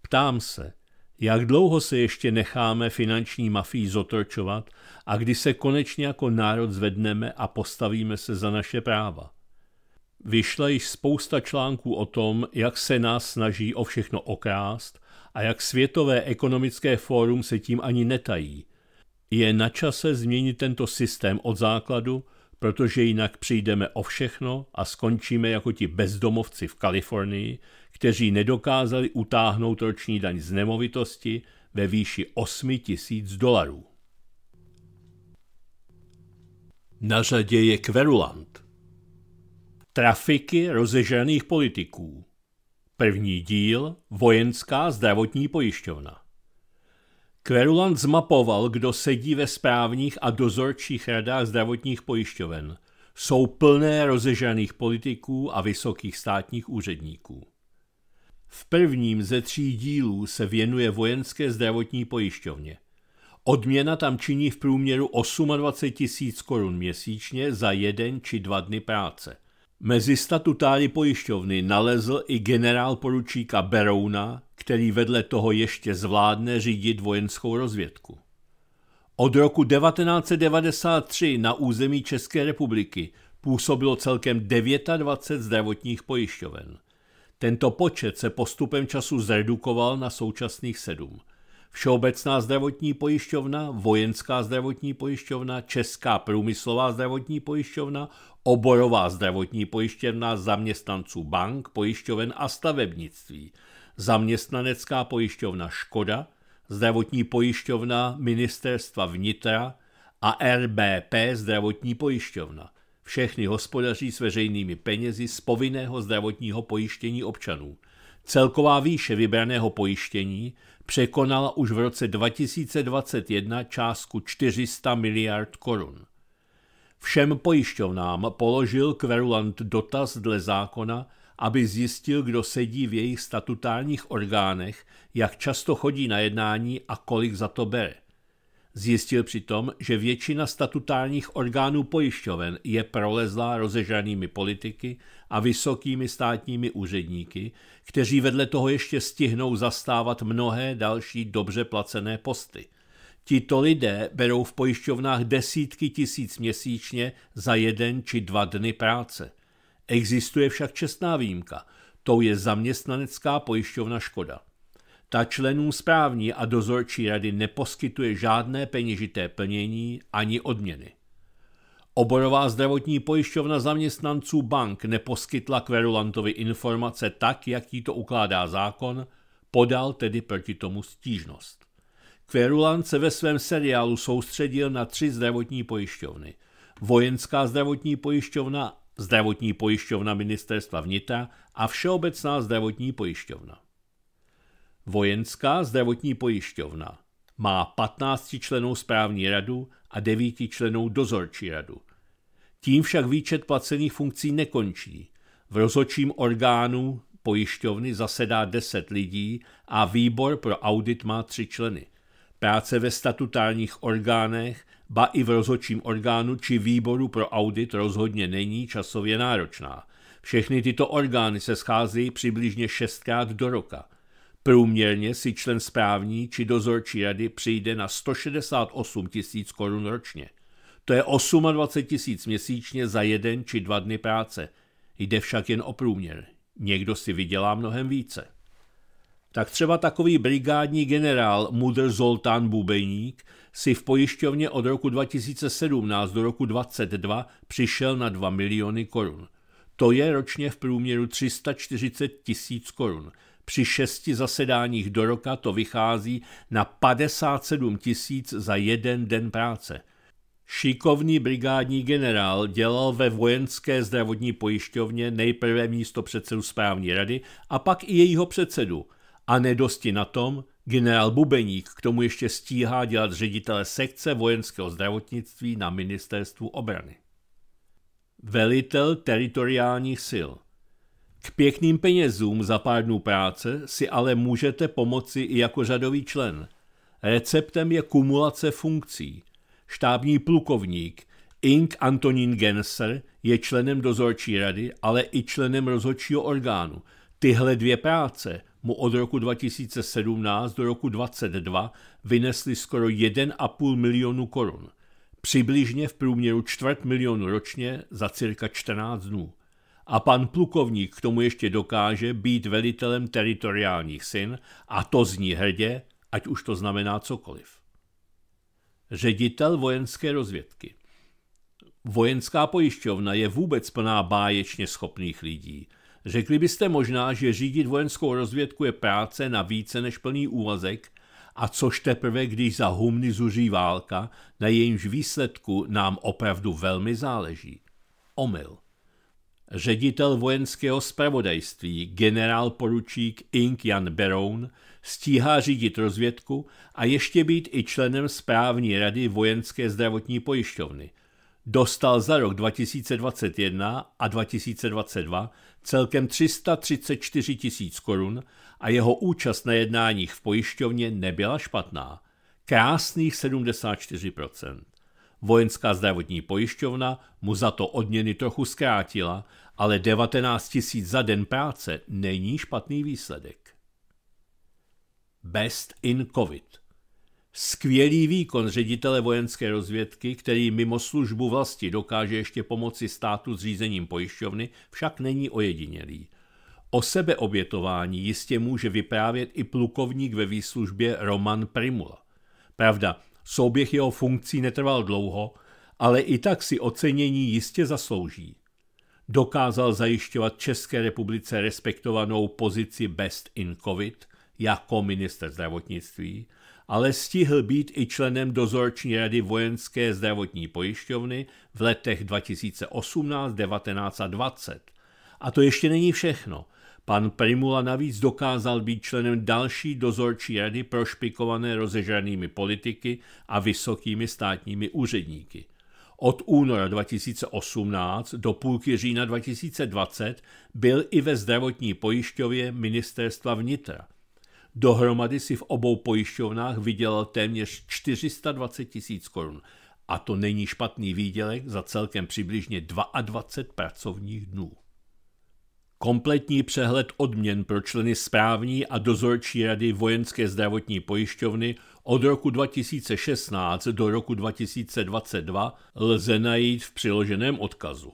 [SPEAKER 1] Ptám se, jak dlouho se ještě necháme finanční mafii zotročovat a kdy se konečně jako národ zvedneme a postavíme se za naše práva? Vyšla již spousta článků o tom, jak se nás snaží o všechno okrást a jak Světové ekonomické fórum se tím ani netají. Je na čase změnit tento systém od základu, protože jinak přijdeme o všechno a skončíme jako ti bezdomovci v Kalifornii, kteří nedokázali utáhnout roční daň z nemovitosti ve výši 8 tisíc dolarů. Na řadě je kverulant. Trafiky rozežraných politiků. První díl Vojenská zdravotní pojišťovna. Kverulant zmapoval, kdo sedí ve správních a dozorčích radách zdravotních pojišťoven. Jsou plné rozežraných politiků a vysokých státních úředníků. V prvním ze tří dílů se věnuje vojenské zdravotní pojišťovně. Odměna tam činí v průměru 28 tisíc korun měsíčně za jeden či dva dny práce – Mezi statutáry pojišťovny nalezl i generál poručíka Berouna, který vedle toho ještě zvládne řídit vojenskou rozvědku. Od roku 1993 na území České republiky působilo celkem 29 zdravotních pojišťoven. Tento počet se postupem času zredukoval na současných sedm – Všeobecná zdravotní pojišťovna, Vojenská zdravotní pojišťovna, Česká průmyslová zdravotní pojišťovna, Oborová zdravotní pojišťovna zaměstnanců bank, pojišťoven a stavebnictví, Zaměstnanecká pojišťovna Škoda, Zdravotní pojišťovna Ministerstva vnitra a RBP zdravotní pojišťovna. Všechny hospodaří s veřejnými penězi z povinného zdravotního pojištění občanů. Celková výše vybraného pojištění překonala už v roce 2021 částku 400 miliard korun. Všem pojišťovnám položil kverulant dotaz dle zákona, aby zjistil, kdo sedí v jejich statutárních orgánech, jak často chodí na jednání a kolik za to bere. Zjistil přitom, že většina statutárních orgánů pojišťoven je prolezlá rozežranými politiky a vysokými státními úředníky, kteří vedle toho ještě stihnou zastávat mnohé další dobře placené posty. Tito lidé berou v pojišťovnách desítky tisíc měsíčně za jeden či dva dny práce. Existuje však čestná výjimka, tou je zaměstnanecká pojišťovna Škoda. Ta členům správní a dozorčí rady neposkytuje žádné peněžité plnění ani odměny. Oborová zdravotní pojišťovna zaměstnanců bank neposkytla kverulantovi informace tak, jak jí to ukládá zákon, podal tedy proti tomu stížnost. Kverulant se ve svém seriálu soustředil na tři zdravotní pojišťovny. Vojenská zdravotní pojišťovna, zdravotní pojišťovna ministerstva vnitra a Všeobecná zdravotní pojišťovna. Vojenská zdravotní pojišťovna má 15 členů správní radu a 9 členů dozorčí radu. Tím však výčet placených funkcí nekončí. V rozhodčím orgánu pojišťovny zasedá 10 lidí a výbor pro audit má 3 členy. Práce ve statutárních orgánech, ba i v rozhodčím orgánu či výboru pro audit rozhodně není časově náročná. Všechny tyto orgány se scházejí přibližně šestkrát do roka. Průměrně si člen správní či dozorčí rady přijde na 168 tisíc korun ročně. To je 28 tisíc měsíčně za jeden či dva dny práce. Jde však jen o průměr. Někdo si vydělá mnohem více. Tak třeba takový brigádní generál Mudr Zoltán Bubeník si v pojišťovně od roku 2017 do roku 2022 přišel na 2 miliony korun. To je ročně v průměru 340 tisíc korun – při šesti zasedáních do roka to vychází na 57 tisíc za jeden den práce. Šikovný brigádní generál dělal ve vojenské zdravotní pojišťovně nejprve místo předsedu správní rady a pak i jejího předsedu. A nedosti na tom, generál Bubeník k tomu ještě stíhá dělat ředitele sekce vojenského zdravotnictví na ministerstvu obrany. Velitel teritoriálních sil – k pěkným penězům za pár dnů práce si ale můžete pomoci i jako řadový člen. Receptem je kumulace funkcí. Štábní plukovník Ing. Antonín Genser je členem dozorčí rady, ale i členem rozhodčího orgánu. Tyhle dvě práce mu od roku 2017 do roku 2022 vynesly skoro 1,5 milionu korun. Přibližně v průměru čtvrt milionu ročně za cirka 14 dnů a pan plukovník k tomu ještě dokáže být velitelem teritoriálních syn, a to zní hrdě, ať už to znamená cokoliv. Ředitel vojenské rozvědky Vojenská pojišťovna je vůbec plná báječně schopných lidí. Řekli byste možná, že řídit vojenskou rozvědku je práce na více než plný úvazek a což teprve, když za humny zuří válka, na jejímž výsledku nám opravdu velmi záleží. Omyl ředitel vojenského spravodajství generál poručík Ink Jan Beroun stíhá řídit rozvědku a ještě být i členem správní rady vojenské zdravotní pojišťovny. Dostal za rok 2021 a 2022 celkem 334 tisíc korun a jeho účast na jednáních v pojišťovně nebyla špatná. Krásných 74%. Vojenská zdravotní pojišťovna mu za to odměny trochu zkrátila, ale 19 tisíc za den práce není špatný výsledek. Best in COVID. Skvělý výkon ředitele vojenské rozvědky, který mimo službu vlasti dokáže ještě pomoci státu s řízením pojišťovny, však není ojedinělý. O sebeobětování jistě může vyprávět i plukovník ve výslužbě Roman Primula. Pravda, Souběh jeho funkcí netrval dlouho, ale i tak si ocenění jistě zaslouží. Dokázal zajišťovat České republice respektovanou pozici best in covid jako minister zdravotnictví, ale stihl být i členem dozorční rady vojenské zdravotní pojišťovny v letech 2018, 19 a 20. A to ještě není všechno. Pan Primula navíc dokázal být členem další dozorčí rady prošpikované rozežranými politiky a vysokými státními úředníky. Od února 2018 do půlky října 2020 byl i ve zdravotní pojišťově ministerstva vnitra. Dohromady si v obou pojišťovnách vydělal téměř 420 tisíc korun. A to není špatný výdělek za celkem přibližně 22 pracovních dnů. Kompletní přehled odměn pro členy správní a dozorčí rady vojenské zdravotní pojišťovny od roku 2016 do roku 2022 lze najít v přiloženém odkazu.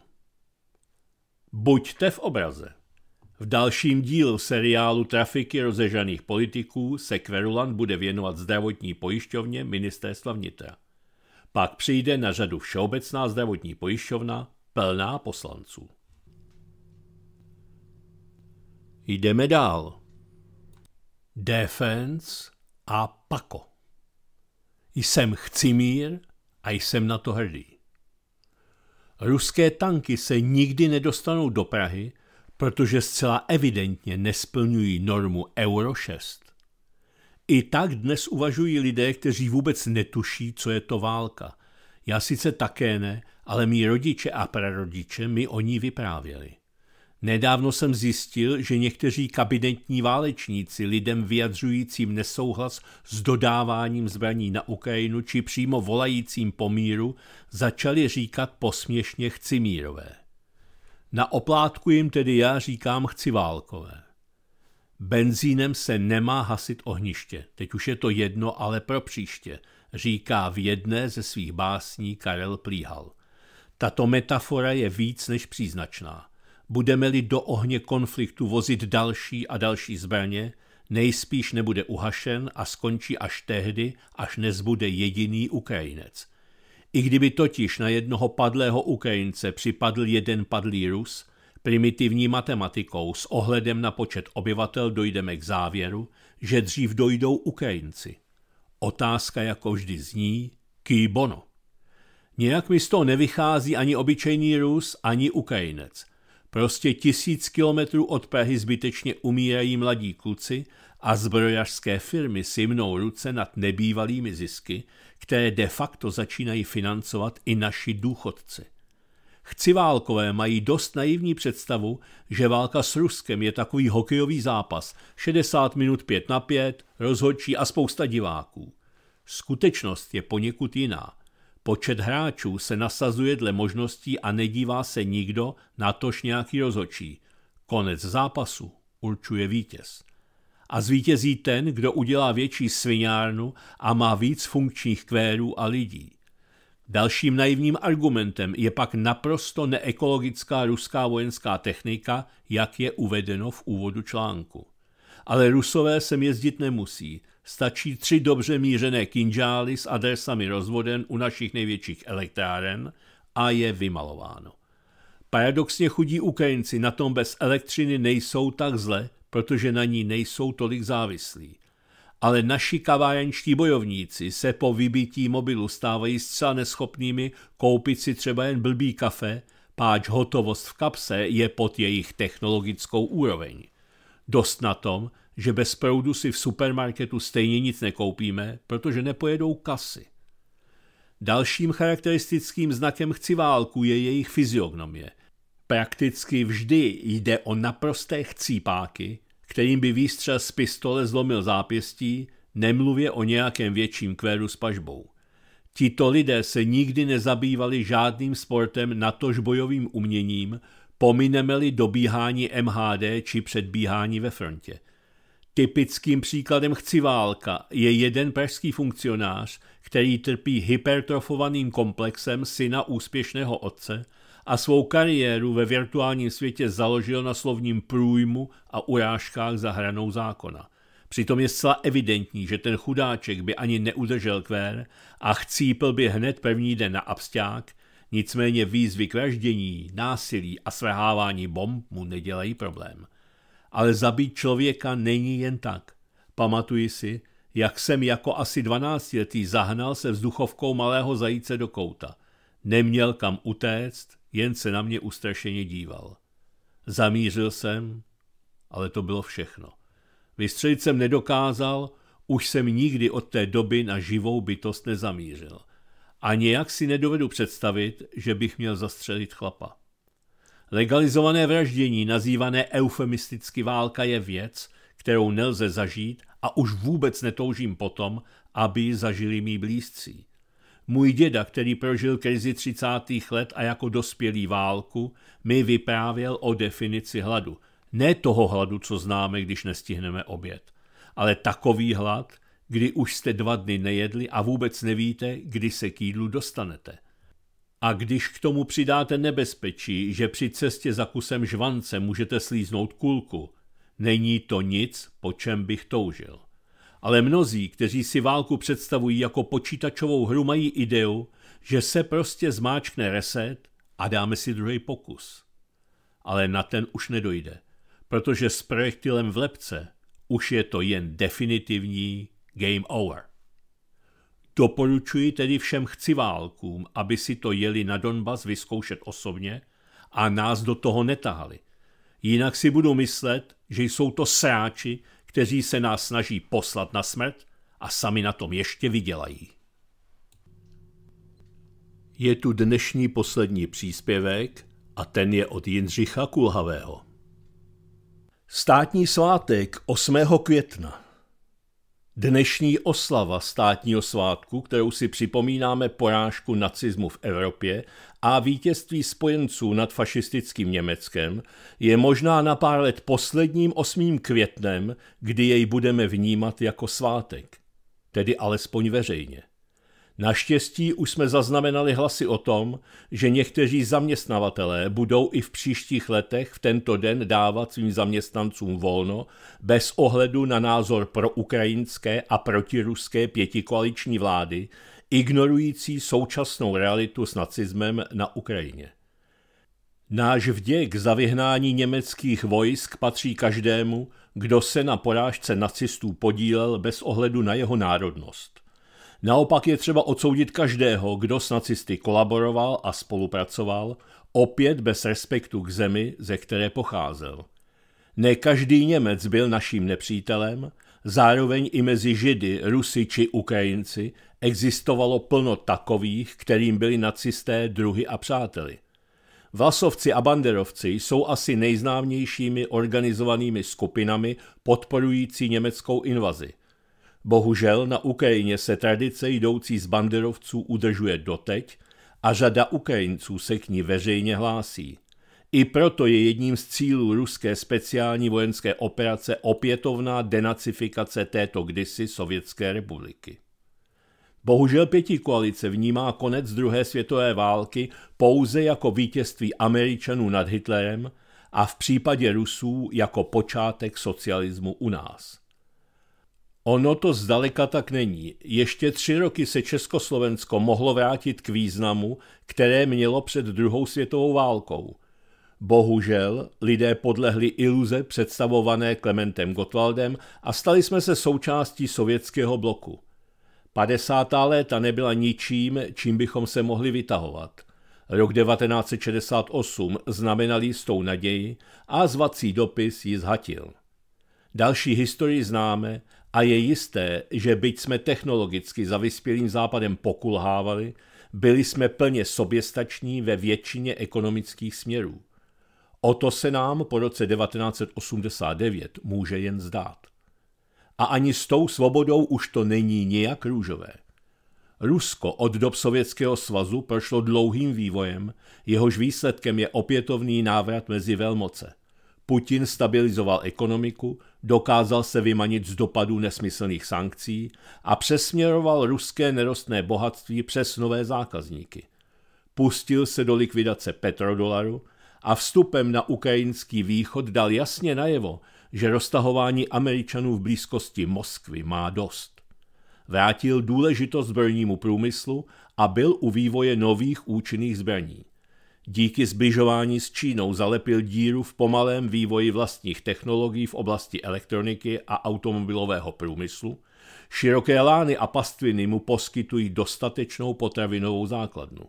[SPEAKER 1] Buďte v obraze. V dalším dílu seriálu Trafiky rozežaných politiků se Kverulan bude věnovat zdravotní pojišťovně ministerstva vnitra. Pak přijde na řadu Všeobecná zdravotní pojišťovna plná poslanců. Jdeme dál. Defense a Pako. Jsem chcimír a jsem na to hrdý. Ruské tanky se nikdy nedostanou do Prahy, protože zcela evidentně nesplňují normu Euro 6. I tak dnes uvažují lidé, kteří vůbec netuší, co je to válka. Já sice také ne, ale mý rodiče a prarodiče mi o ní vyprávěli. Nedávno jsem zjistil, že někteří kabinetní válečníci lidem vyjadřujícím nesouhlas s dodáváním zbraní na Ukrajinu či přímo volajícím pomíru začali říkat posměšně chci mírové. Na oplátku jim tedy já říkám chci válkové. Benzínem se nemá hasit ohniště, teď už je to jedno, ale pro příště, říká v jedné ze svých básní Karel Plíhal. Tato metafora je víc než příznačná – Budeme-li do ohně konfliktu vozit další a další zbraně, nejspíš nebude uhašen a skončí až tehdy, až nezbude jediný Ukrajinec. I kdyby totiž na jednoho padlého Ukrajince připadl jeden padlý Rus, primitivní matematikou s ohledem na počet obyvatel dojdeme k závěru, že dřív dojdou Ukrajinci. Otázka jako vždy zní, ký bono? Nějak mi z toho nevychází ani obyčejný Rus, ani Ukrajinec. Prostě tisíc kilometrů od Prahy zbytečně umírají mladí kluci a zbrojařské firmy si mnou ruce nad nebývalými zisky, které de facto začínají financovat i naši důchodci. Chci válkové mají dost naivní představu, že válka s Ruskem je takový hokejový zápas, 60 minut 5 na 5, rozhodčí a spousta diváků. Skutečnost je poněkud jiná – Počet hráčů se nasazuje dle možností a nedívá se nikdo, natož nějaký rozočí. Konec zápasu určuje vítěz. A zvítězí ten, kdo udělá větší sviňárnu a má víc funkčních kvérů a lidí. Dalším naivním argumentem je pak naprosto neekologická ruská vojenská technika, jak je uvedeno v úvodu článku. Ale rusové sem jezdit nemusí, Stačí tři dobře mířené kinžály s adresami rozvoden u našich největších elektráren a je vymalováno. Paradoxně chudí Ukrajinci na tom bez elektřiny nejsou tak zle, protože na ní nejsou tolik závislí. Ale naši kavárenští bojovníci se po vybití mobilu stávají zcela neschopnými koupit si třeba jen blbý kafe, páč hotovost v kapse je pod jejich technologickou úroveň. Dost na tom, že bez proudu si v supermarketu stejně nic nekoupíme, protože nepojedou kasy. Dalším charakteristickým znakem chciválku je jejich fyziognomie. Prakticky vždy jde o naprosté chcípáky, kterým by výstřel z pistole zlomil zápěstí, nemluvě o nějakém větším kvéru s pažbou. Tito lidé se nikdy nezabývali žádným sportem natož bojovým uměním, pomineme-li dobíhání MHD či předbíhání ve frontě – Typickým příkladem chci válka je jeden pražský funkcionář, který trpí hypertrofovaným komplexem syna úspěšného otce a svou kariéru ve virtuálním světě založil na slovním průjmu a urážkách za hranou zákona. Přitom je zcela evidentní, že ten chudáček by ani neudržel kvér a chcípl by hned první den na absták, nicméně výzvy k vraždění, násilí a svrhávání bomb mu nedělají problém ale zabít člověka není jen tak. Pamatuji si, jak jsem jako asi 12-letý zahnal se vzduchovkou malého zajíce do kouta. Neměl kam utéct, jen se na mě ustrašeně díval. Zamířil jsem, ale to bylo všechno. Vystřelit jsem nedokázal, už jsem nikdy od té doby na živou bytost nezamířil. A nějak si nedovedu představit, že bych měl zastřelit chlapa. Legalizované vraždění, nazývané eufemisticky válka, je věc, kterou nelze zažít a už vůbec netoužím potom, aby ji zažili mý blízcí. Můj děda, který prožil krizi 30. let a jako dospělý válku, mi vyprávěl o definici hladu. Ne toho hladu, co známe, když nestihneme oběd, ale takový hlad, kdy už jste dva dny nejedli a vůbec nevíte, kdy se k jídlu dostanete – a když k tomu přidáte nebezpečí, že při cestě za kusem žvance můžete slíznout kulku, není to nic, po čem bych toužil. Ale mnozí, kteří si válku představují jako počítačovou hru, mají ideu, že se prostě zmáčkne reset a dáme si druhý pokus. Ale na ten už nedojde, protože s projektilem v lepce už je to jen definitivní game over. Doporučuji tedy všem chci válkům, aby si to jeli na Donbas vyzkoušet osobně a nás do toho netahali. Jinak si budu myslet, že jsou to sráči, kteří se nás snaží poslat na smrt a sami na tom ještě vydělají. Je tu dnešní poslední příspěvek a ten je od Jindřicha Kulhavého. Státní svátek 8. května. Dnešní oslava státního svátku, kterou si připomínáme porážku nacismu v Evropě a vítězství spojenců nad fašistickým Německem, je možná na pár let posledním 8. květnem, kdy jej budeme vnímat jako svátek, tedy alespoň veřejně. Naštěstí už jsme zaznamenali hlasy o tom, že někteří zaměstnavatelé budou i v příštích letech v tento den dávat svým zaměstnancům volno bez ohledu na názor pro ukrajinské a protiruské pětikoaliční vlády, ignorující současnou realitu s nacismem na Ukrajině. Náš vděk za vyhnání německých vojsk patří každému, kdo se na porážce nacistů podílel bez ohledu na jeho národnost. Naopak je třeba odsoudit každého, kdo s nacisty kolaboroval a spolupracoval, opět bez respektu k zemi, ze které pocházel. Ne každý Němec byl naším nepřítelem, zároveň i mezi Židy, Rusy či Ukrajinci existovalo plno takových, kterým byli nacisté druhy a přáteli. Vlasovci a banderovci jsou asi nejznámějšími organizovanými skupinami podporující německou invazi – Bohužel na Ukrajině se tradice jdoucí z banderovců udržuje doteď a řada Ukrajinců se k ní veřejně hlásí. I proto je jedním z cílů ruské speciální vojenské operace opětovná denacifikace této kdysi Sovětské republiky. Bohužel pěti koalice vnímá konec druhé světové války pouze jako vítězství Američanů nad Hitlerem a v případě Rusů jako počátek socialismu u nás. Ono to zdaleka tak není. Ještě tři roky se Československo mohlo vrátit k významu, které mělo před druhou světovou válkou. Bohužel lidé podlehli iluze představované Klementem Gottwaldem a stali jsme se součástí sovětského bloku. 50. léta nebyla ničím, čím bychom se mohli vytahovat. Rok 1968 znamenal jistou naději a zvací dopis ji zhatil. Další historii známe a je jisté, že byť jsme technologicky za vyspělým západem pokulhávali, byli jsme plně soběstační ve většině ekonomických směrů. O to se nám po roce 1989 může jen zdát. A ani s tou svobodou už to není nijak růžové. Rusko od dob Sovětského svazu prošlo dlouhým vývojem, jehož výsledkem je opětovný návrat mezi velmoce – Putin stabilizoval ekonomiku, dokázal se vymanit z dopadů nesmyslných sankcí a přesměroval ruské nerostné bohatství přes nové zákazníky. Pustil se do likvidace petrodolaru a vstupem na ukrajinský východ dal jasně najevo, že roztahování Američanů v blízkosti Moskvy má dost. Vrátil důležitost zbrojnímu průmyslu a byl u vývoje nových účinných zbraní. Díky zbližování s Čínou zalepil díru v pomalém vývoji vlastních technologií v oblasti elektroniky a automobilového průmyslu, široké lány a pastviny mu poskytují dostatečnou potravinovou základnu.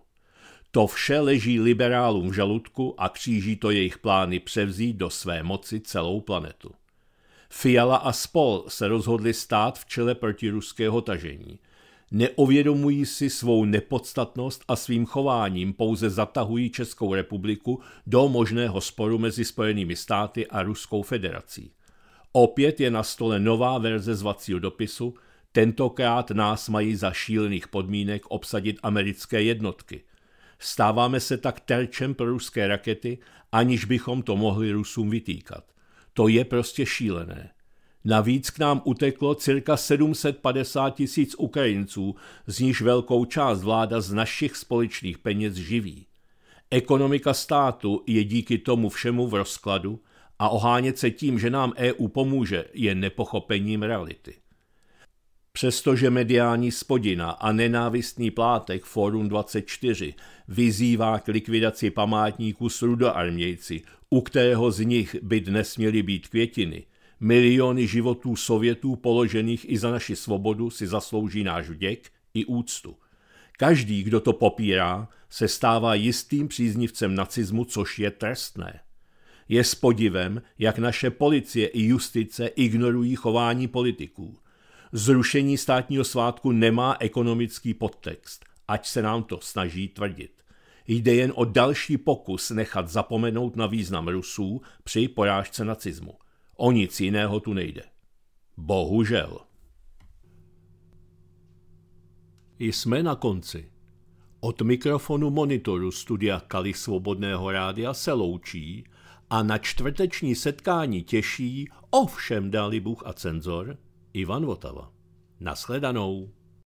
[SPEAKER 1] To vše leží liberálům v žaludku a kříží to jejich plány převzít do své moci celou planetu. Fiala a Spol se rozhodli stát v čele ruského tažení – neovědomují si svou nepodstatnost a svým chováním pouze zatahují Českou republiku do možného sporu mezi Spojenými státy a Ruskou federací. Opět je na stole nová verze zvacího dopisu, tentokrát nás mají za šílených podmínek obsadit americké jednotky. Stáváme se tak terčem pro ruské rakety, aniž bychom to mohli Rusům vytýkat. To je prostě šílené. Navíc k nám uteklo cirka 750 tisíc Ukrajinců, z níž velkou část vláda z našich společných peněz živí. Ekonomika státu je díky tomu všemu v rozkladu a ohánět se tím, že nám EU pomůže, je nepochopením reality. Přestože mediální spodina a nenávistný plátek Forum 24 vyzývá k likvidaci památníků s rudoarmějci, u kterého z nich by dnes měly být květiny, Miliony životů Sovětů položených i za naši svobodu si zaslouží náš vděk i úctu. Každý, kdo to popírá, se stává jistým příznivcem nacismu, což je trestné. Je s podivem, jak naše policie i justice ignorují chování politiků. Zrušení státního svátku nemá ekonomický podtext, ať se nám to snaží tvrdit. Jde jen o další pokus nechat zapomenout na význam Rusů při porážce nacismu. O nic jiného tu nejde. Bohužel. Jsme na konci. Od mikrofonu monitoru studia Kali Svobodného rádia se loučí a na čtvrteční setkání těší ovšem dali Bůh a cenzor Ivan Votava. Nasledanou.